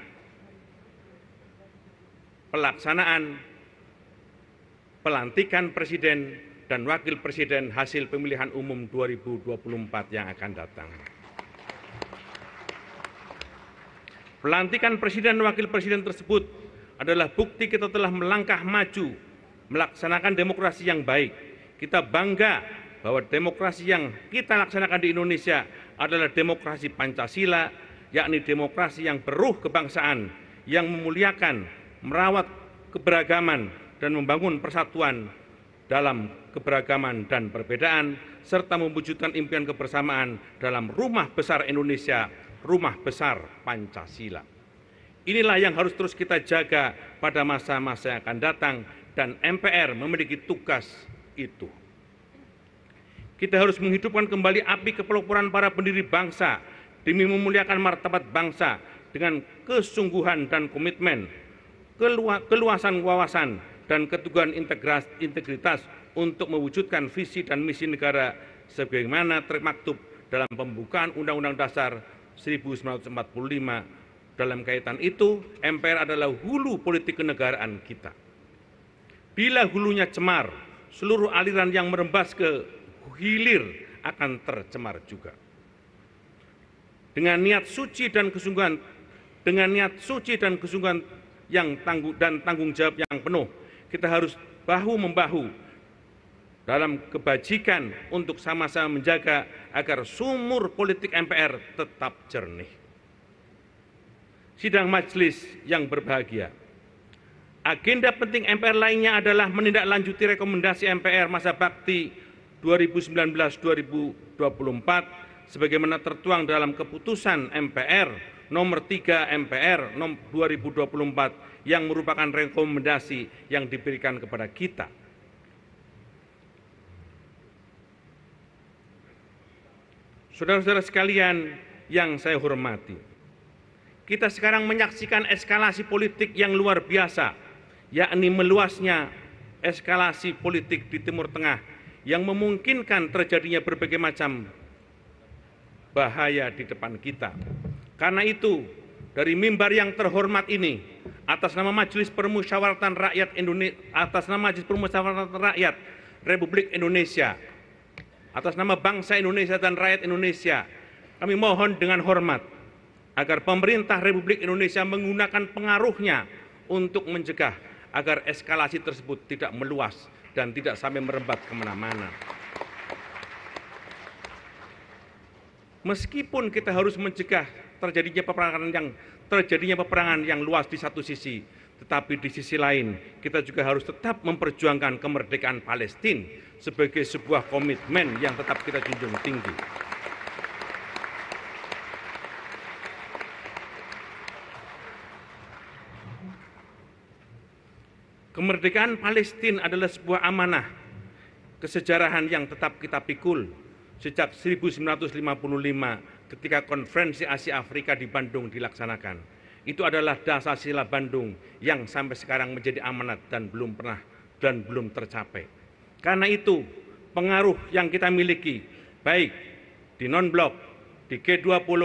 pelaksanaan pelantikan Presiden dan Wakil Presiden hasil pemilihan umum 2024 yang akan datang. Pelantikan presiden dan wakil presiden tersebut adalah bukti kita telah melangkah maju melaksanakan demokrasi yang baik. Kita bangga bahwa demokrasi yang kita laksanakan di Indonesia adalah demokrasi Pancasila, yakni demokrasi yang beruh kebangsaan, yang memuliakan, merawat keberagaman, dan membangun persatuan dalam keberagaman dan perbedaan, serta mewujudkan impian kebersamaan dalam rumah besar Indonesia rumah besar Pancasila. Inilah yang harus terus kita jaga pada masa-masa yang akan datang dan MPR memiliki tugas itu. Kita harus menghidupkan kembali api kepeloporan para pendiri bangsa demi memuliakan martabat bangsa dengan kesungguhan dan komitmen, keluasan wawasan, dan keteguhan integritas untuk mewujudkan visi dan misi negara sebagaimana termaktub dalam pembukaan Undang-Undang Dasar 1945. Dalam kaitan itu, MPR adalah hulu politik kenegaraan kita. Bila hulunya cemar, seluruh aliran yang merembas ke hilir akan tercemar juga. Dengan niat suci dan kesungguhan, dengan niat suci dan kesungguhan yang tangguh dan tanggung jawab yang penuh, kita harus bahu membahu dalam kebajikan untuk sama-sama menjaga agar sumur politik MPR tetap jernih. Sidang majelis yang berbahagia. Agenda penting MPR lainnya adalah menindaklanjuti rekomendasi MPR masa bakti 2019-2024 sebagaimana tertuang dalam keputusan MPR nomor 3 MPR nomor 2024 yang merupakan rekomendasi yang diberikan kepada kita Saudara-saudara sekalian yang saya hormati, kita sekarang menyaksikan eskalasi politik yang luar biasa, yakni meluasnya eskalasi politik di Timur Tengah yang memungkinkan terjadinya berbagai macam bahaya di depan kita. Karena itu, dari mimbar yang terhormat ini, atas nama Majelis Permusyawaratan Rakyat Indonesia, atas nama Majelis Permusyawaratan Rakyat Republik Indonesia, atas nama bangsa Indonesia dan rakyat Indonesia, kami mohon dengan hormat agar pemerintah Republik Indonesia menggunakan pengaruhnya untuk mencegah agar eskalasi tersebut tidak meluas dan tidak sampai merembat kemana-mana. Meskipun kita harus mencegah terjadinya peperangan yang terjadinya peperangan yang luas di satu sisi, tetapi di sisi lain, kita juga harus tetap memperjuangkan kemerdekaan Palestina sebagai sebuah komitmen yang tetap kita junjung tinggi. Kemerdekaan Palestina adalah sebuah amanah kesejarahan yang tetap kita pikul sejak 1955 ketika konferensi Asia Afrika di Bandung dilaksanakan itu adalah dasar sila Bandung yang sampai sekarang menjadi amanat dan belum pernah dan belum tercapai. Karena itu, pengaruh yang kita miliki baik di non-blok, di G20,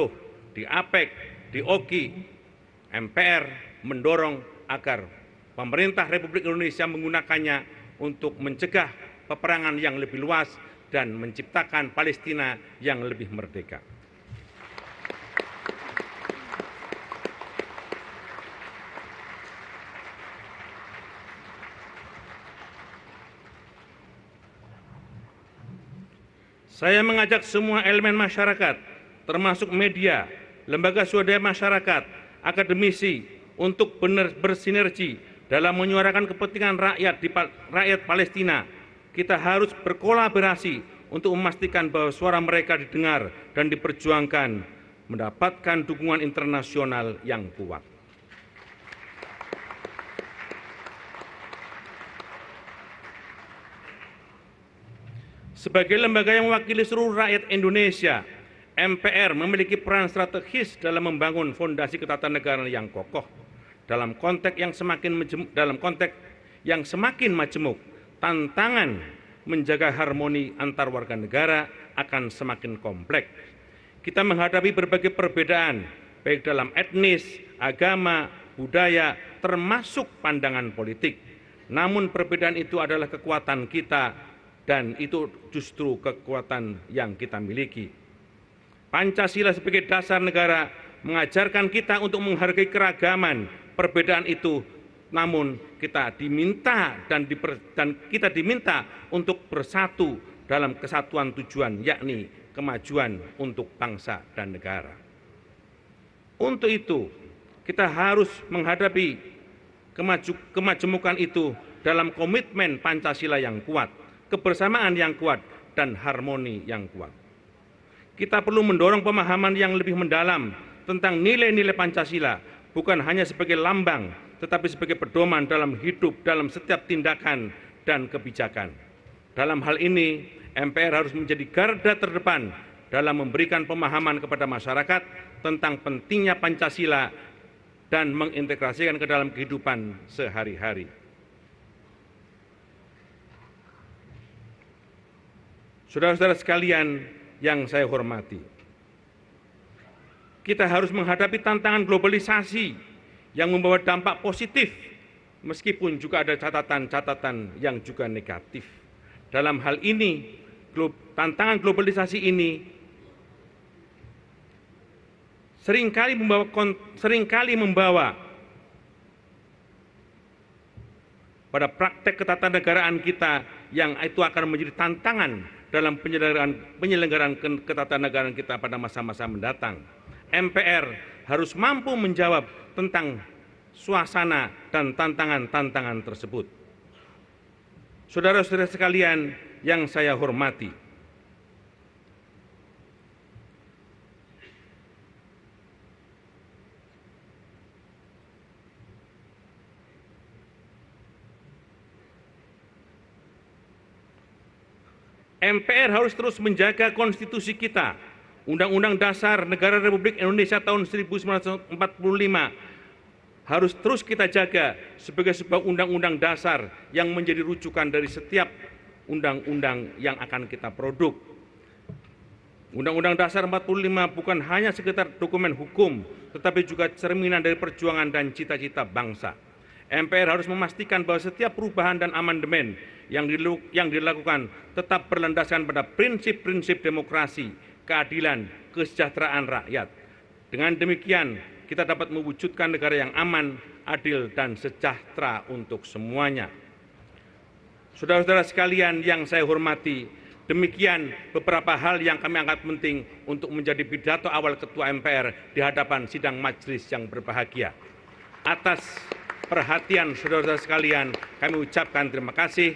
di APEC, di OKI, MPR mendorong agar pemerintah Republik Indonesia menggunakannya untuk mencegah peperangan yang lebih luas dan menciptakan Palestina yang lebih merdeka. Saya mengajak semua elemen masyarakat, termasuk media, lembaga swadaya masyarakat, akademisi, untuk benar bersinergi dalam menyuarakan kepentingan rakyat di rakyat Palestina. Kita harus berkolaborasi untuk memastikan bahwa suara mereka didengar dan diperjuangkan, mendapatkan dukungan internasional yang kuat. Sebagai lembaga yang mewakili seluruh rakyat Indonesia, MPR memiliki peran strategis dalam membangun fondasi ketatanegaraan yang kokoh dalam konteks yang semakin majemuk, dalam konteks yang semakin majemuk. Tantangan menjaga harmoni antar warga negara akan semakin kompleks. Kita menghadapi berbagai perbedaan baik dalam etnis, agama, budaya termasuk pandangan politik. Namun perbedaan itu adalah kekuatan kita dan itu justru kekuatan yang kita miliki. Pancasila sebagai dasar negara mengajarkan kita untuk menghargai keragaman, perbedaan itu namun kita diminta dan diper, dan kita diminta untuk bersatu dalam kesatuan tujuan yakni kemajuan untuk bangsa dan negara. Untuk itu, kita harus menghadapi kemajemukan itu dalam komitmen Pancasila yang kuat kebersamaan yang kuat, dan harmoni yang kuat. Kita perlu mendorong pemahaman yang lebih mendalam tentang nilai-nilai Pancasila, bukan hanya sebagai lambang, tetapi sebagai pedoman dalam hidup, dalam setiap tindakan dan kebijakan. Dalam hal ini, MPR harus menjadi garda terdepan dalam memberikan pemahaman kepada masyarakat tentang pentingnya Pancasila dan mengintegrasikan ke dalam kehidupan sehari-hari. Saudara-saudara sekalian yang saya hormati, kita harus menghadapi tantangan globalisasi yang membawa dampak positif meskipun juga ada catatan-catatan yang juga negatif. Dalam hal ini, tantangan globalisasi ini seringkali membawa seringkali membawa pada praktek ketatanegaraan kita yang itu akan menjadi tantangan dalam penyelenggaraan, penyelenggaraan ketatanegaraan kita pada masa-masa mendatang. MPR harus mampu menjawab tentang suasana dan tantangan-tantangan tersebut. Saudara-saudara sekalian yang saya hormati, MPR harus terus menjaga konstitusi kita, Undang-Undang Dasar Negara Republik Indonesia tahun 1945 harus terus kita jaga sebagai sebuah undang-undang dasar yang menjadi rujukan dari setiap undang-undang yang akan kita produk. Undang-Undang Dasar 45 bukan hanya sekitar dokumen hukum, tetapi juga cerminan dari perjuangan dan cita-cita bangsa. MPR harus memastikan bahwa setiap perubahan dan amandemen yang, yang dilakukan tetap berlandaskan pada prinsip-prinsip demokrasi, keadilan, kesejahteraan rakyat. Dengan demikian, kita dapat mewujudkan negara yang aman, adil, dan sejahtera untuk semuanya. Saudara-saudara sekalian yang saya hormati, demikian beberapa hal yang kami angkat penting untuk menjadi pidato awal Ketua MPR di hadapan sidang majelis yang berbahagia. Atas perhatian saudara-saudara sekalian, kami ucapkan terima kasih.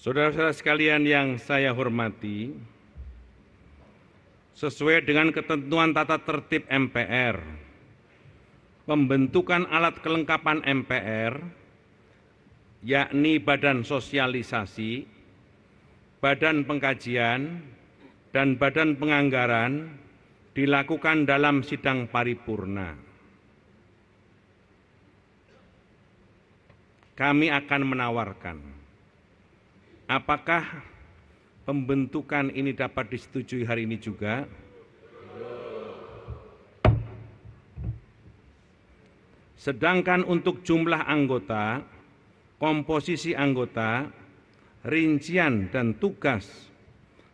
Saudara-saudara sekalian yang saya hormati, sesuai dengan ketentuan tata tertib MPR, pembentukan alat kelengkapan MPR, yakni badan sosialisasi, badan pengkajian, dan badan penganggaran dilakukan dalam sidang paripurna. Kami akan menawarkan Apakah pembentukan ini dapat disetujui hari ini juga? Sedangkan untuk jumlah anggota, komposisi anggota, rincian dan tugas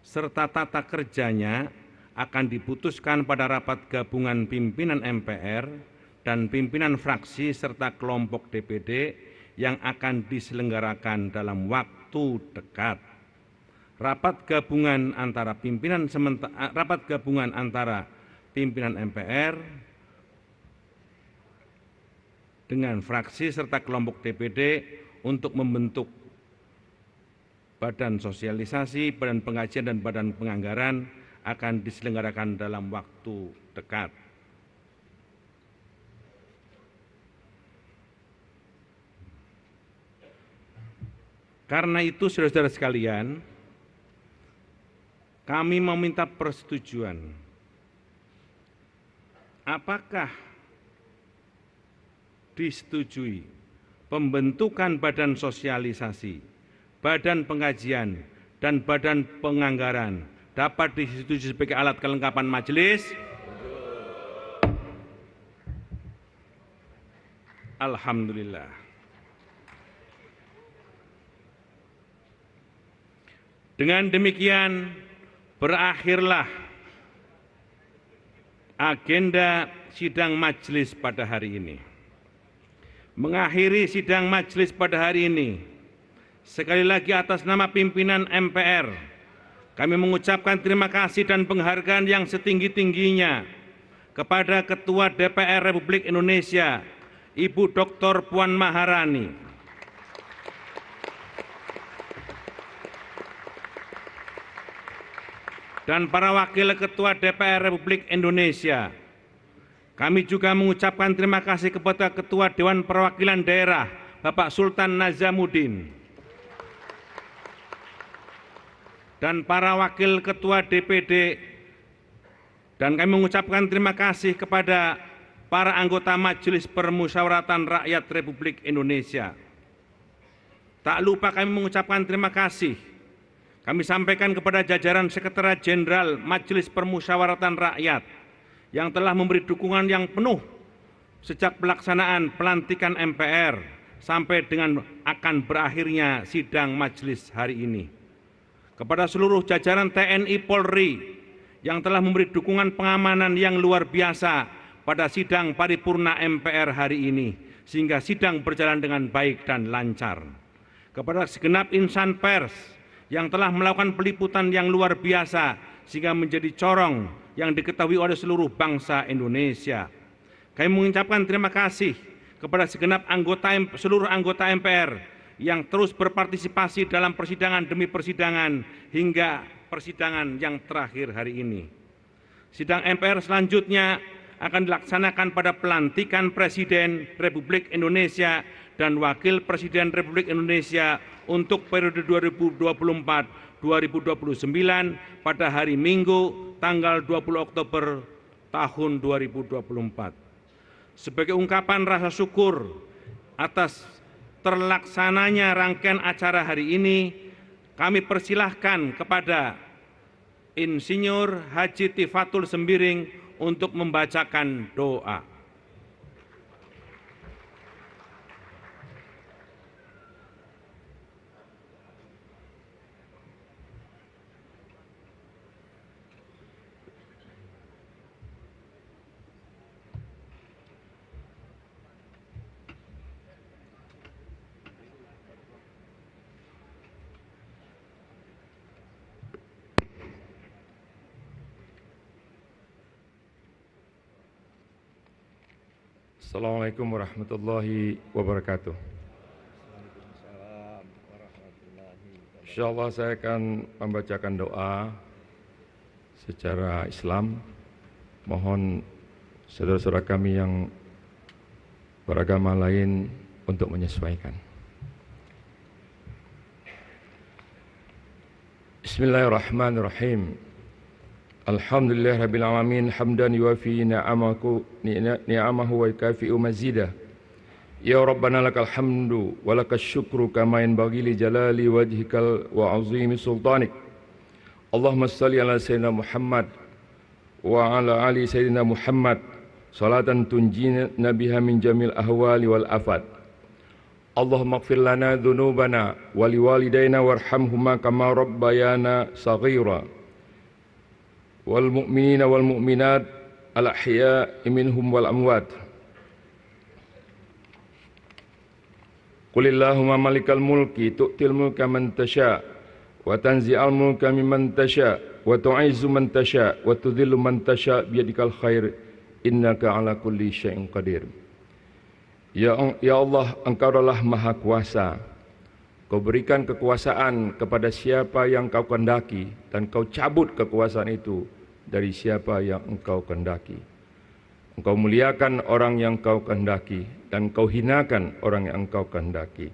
serta tata kerjanya akan diputuskan pada rapat gabungan pimpinan MPR dan pimpinan fraksi serta kelompok DPD yang akan diselenggarakan dalam waktu waktu dekat. Rapat gabungan antara pimpinan sementara eh, rapat gabungan antara pimpinan MPR dengan fraksi serta kelompok DPD untuk membentuk badan sosialisasi, badan pengajian dan badan penganggaran akan diselenggarakan dalam waktu dekat. Karena itu saudara-saudara sekalian, kami meminta persetujuan. Apakah disetujui pembentukan badan sosialisasi, badan pengkajian, dan badan penganggaran dapat disetujui sebagai alat kelengkapan majelis? Alhamdulillah. Dengan demikian berakhirlah agenda sidang majelis pada hari ini. Mengakhiri sidang majelis pada hari ini, sekali lagi atas nama pimpinan MPR, kami mengucapkan terima kasih dan penghargaan yang setinggi-tingginya kepada Ketua DPR Republik Indonesia, Ibu Dr. Puan Maharani, dan para Wakil Ketua DPR Republik Indonesia. Kami juga mengucapkan terima kasih kepada Ketua Dewan Perwakilan Daerah, Bapak Sultan Nazamuddin, dan para Wakil Ketua DPD, dan kami mengucapkan terima kasih kepada para anggota Majelis Permusyawaratan Rakyat Republik Indonesia. Tak lupa kami mengucapkan terima kasih kami sampaikan kepada jajaran Sekretariat Jenderal Majelis Permusyawaratan Rakyat yang telah memberi dukungan yang penuh sejak pelaksanaan pelantikan MPR sampai dengan akan berakhirnya sidang majelis hari ini. Kepada seluruh jajaran TNI Polri yang telah memberi dukungan pengamanan yang luar biasa pada sidang paripurna MPR hari ini, sehingga sidang berjalan dengan baik dan lancar. Kepada segenap insan pers, yang telah melakukan peliputan yang luar biasa sehingga menjadi corong yang diketahui oleh seluruh bangsa Indonesia. Kami mengucapkan terima kasih kepada segenap anggota seluruh anggota MPR yang terus berpartisipasi dalam persidangan demi persidangan hingga persidangan yang terakhir hari ini. Sidang MPR selanjutnya akan dilaksanakan pada pelantikan Presiden Republik Indonesia dan Wakil Presiden Republik Indonesia untuk periode 2024-2029 pada hari Minggu tanggal 20 Oktober tahun 2024. Sebagai ungkapan rasa syukur atas terlaksananya rangkaian acara hari ini, kami persilahkan kepada Insinyur Haji Tifatul Sembiring untuk membacakan doa. Assalamualaikum warahmatullahi wabarakatuh. Insyaallah saya akan membacakan doa secara Islam. Mohon saudara-saudara kami yang beragama lain untuk menyesuaikan. Bismillahirrahmanirrahim. الحمد لله رب العالمين حمدا يوفي نعمه نعمه ويكافئ مزيدا يا ربنا لك الحمد ولك الشكر كما ينبغي لجلال وجهك وعظيم سلطانك اللهم صل على سيدنا محمد وعلى آل سيدنا محمد صلاة تنجينا بها من جميع الأهوال والآفات اللهم اغفر لنا ذنوبنا ولوالدينا وارحمهما كما ربيانا صغيرا wal mu'minina wal mu'minat al ahya minhum wal amwat Qulillahumma malikal mulki tu'til mulka tasha wa tanzi'al mulka mimman tasha wa tu'izzu man tasha wa tudhillu man tasha ala Ya, ya Allah, Engkau adalah Maha Kuasa. Kau berikan kekuasaan kepada siapa yang kau kendaki dan kau cabut kekuasaan itu dari siapa yang engkau kehendaki. Engkau muliakan orang yang engkau kehendaki dan engkau hinakan orang yang engkau kehendaki.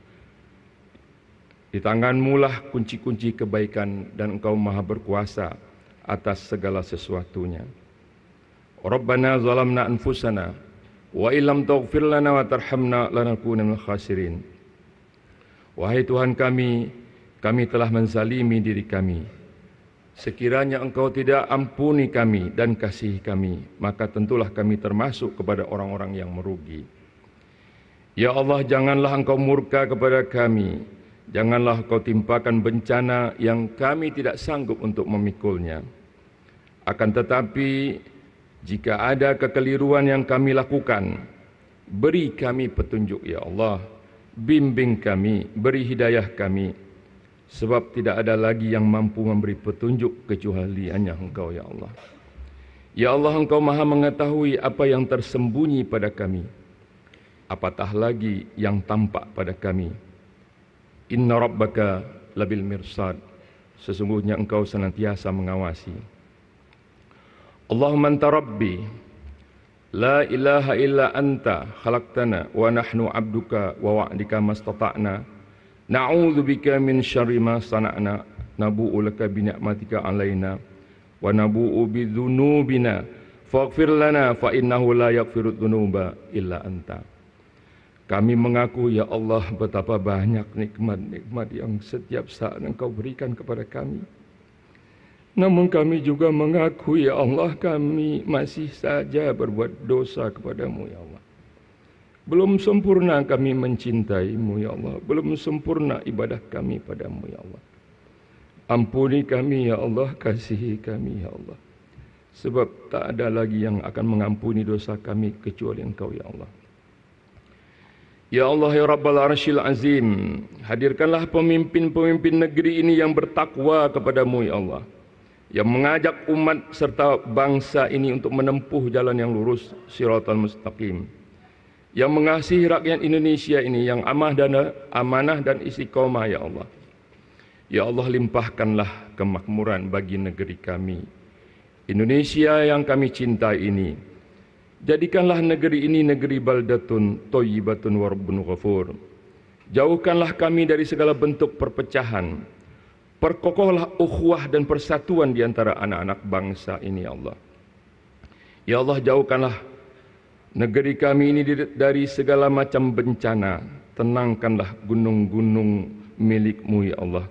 Di tanganmu lah kunci-kunci kebaikan dan engkau maha berkuasa atas segala sesuatunya. Rabbana zalamna anfusana wa illam taghfir lana wa tarhamna lanakuna minal khasirin. Wahai Tuhan kami, kami telah menzalimi diri kami Sekiranya engkau tidak ampuni kami dan kasihi kami, maka tentulah kami termasuk kepada orang-orang yang merugi. Ya Allah, janganlah engkau murka kepada kami. Janganlah engkau timpakan bencana yang kami tidak sanggup untuk memikulnya. Akan tetapi, jika ada kekeliruan yang kami lakukan, beri kami petunjuk, Ya Allah. Bimbing kami, beri hidayah kami, Sebab tidak ada lagi yang mampu memberi petunjuk kecuali hanya engkau ya Allah. Ya Allah engkau maha mengetahui apa yang tersembunyi pada kami. Apatah lagi yang tampak pada kami. Inna rabbaka labil mirsad. Sesungguhnya engkau senantiasa mengawasi. Allahumma anta rabbi. La ilaha illa anta khalaqtana wa nahnu abduka wa wa'dika mastata'na. Na'udzubika min syarri ma sana'na nabu'u laka bi ni'matika 'alaina wa nabu'u bi dzunubina faghfir lana fa innahu la yaghfiru dzunuba illa anta. Kami mengaku ya Allah betapa banyak nikmat-nikmat yang setiap saat Engkau berikan kepada kami. Namun kami juga mengaku ya Allah kami masih saja berbuat dosa kepadamu ya Allah. Belum sempurna kami mencintaimu ya Allah Belum sempurna ibadah kami padamu ya Allah Ampuni kami ya Allah Kasihi kami ya Allah Sebab tak ada lagi yang akan mengampuni dosa kami Kecuali engkau ya Allah Ya Allah ya Rabbal Arshil Azim Hadirkanlah pemimpin-pemimpin negeri ini yang bertakwa kepadamu ya Allah Yang mengajak umat serta bangsa ini untuk menempuh jalan yang lurus Siratul Mustaqim Mustaqim yang mengasihi rakyat Indonesia ini yang amah dana, amanah dan istiqomah ya Allah. Ya Allah limpahkanlah kemakmuran bagi negeri kami. Indonesia yang kami cinta ini. Jadikanlah negeri ini negeri baldatun toyibatun warbun ghafur. Jauhkanlah kami dari segala bentuk perpecahan. Perkokohlah ukhwah dan persatuan di antara anak-anak bangsa ini ya Allah. Ya Allah jauhkanlah Negeri kami ini dari segala macam bencana, tenangkanlah gunung-gunung milikmu, Ya Allah.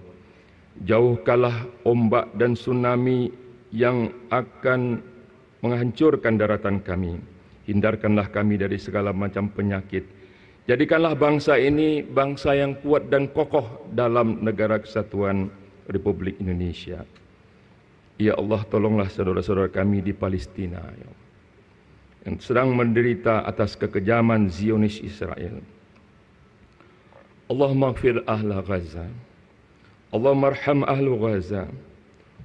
Jauhkanlah ombak dan tsunami yang akan menghancurkan daratan kami. Hindarkanlah kami dari segala macam penyakit. Jadikanlah bangsa ini bangsa yang kuat dan kokoh dalam negara kesatuan Republik Indonesia. Ya Allah, tolonglah saudara-saudara kami di Palestina, Ya Allah yang sedang menderita atas kekejaman Zionis Israel. Allah maghfir ahla Gaza. Allah marham ahlu Gaza.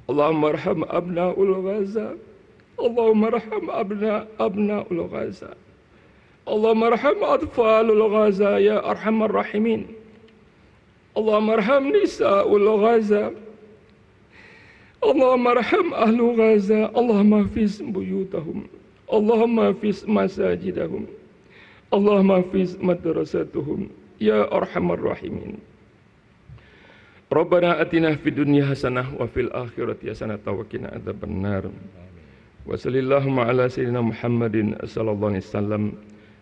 Allah marham abna ul Gaza. Allah marham abna abna ul Gaza. Allah marham atfal ul Gaza ya arhamar rahimin. Allah marham nisa ul Gaza. Allah marham ahlu Gaza. Allah maafiz buyutahum. Allahumma fis masajidahum Allahumma fis madrasatuhum Ya Arhamar Rahimin Rabbana atina fi dunya hasanah wa fil akhirati hasanah tawakina adaban nar Wa salillahumma ala sayyidina Muhammadin sallallahu alaihi wasallam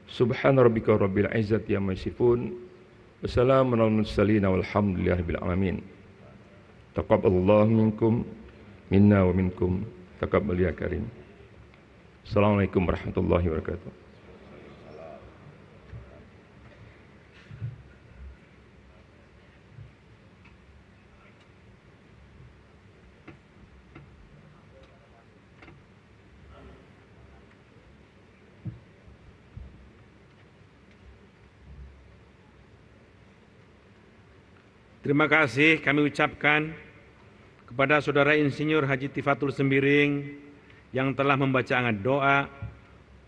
Subhana rabbika rabbil izzati amma yasifun Wassalamu ala mursalin walhamdulillahi rabbil alamin Taqabbalallahu minkum minna wa minkum taqabbal ya karim Assalamualaikum warahmatullahi wabarakatuh. Terima kasih kami ucapkan kepada Saudara Insinyur Haji Tifatul Sembiring, yang telah angkat doa.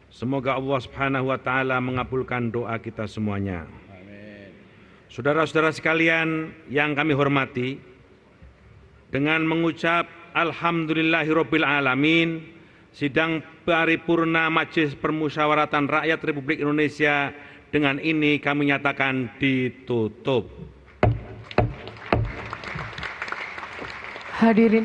Semoga Allah Subhanahu wa taala mengabulkan doa kita semuanya. Saudara-saudara sekalian yang kami hormati, dengan mengucap alhamdulillahirabbil alamin, sidang paripurna Majelis Permusyawaratan Rakyat Republik Indonesia dengan ini kami nyatakan ditutup. Hadirin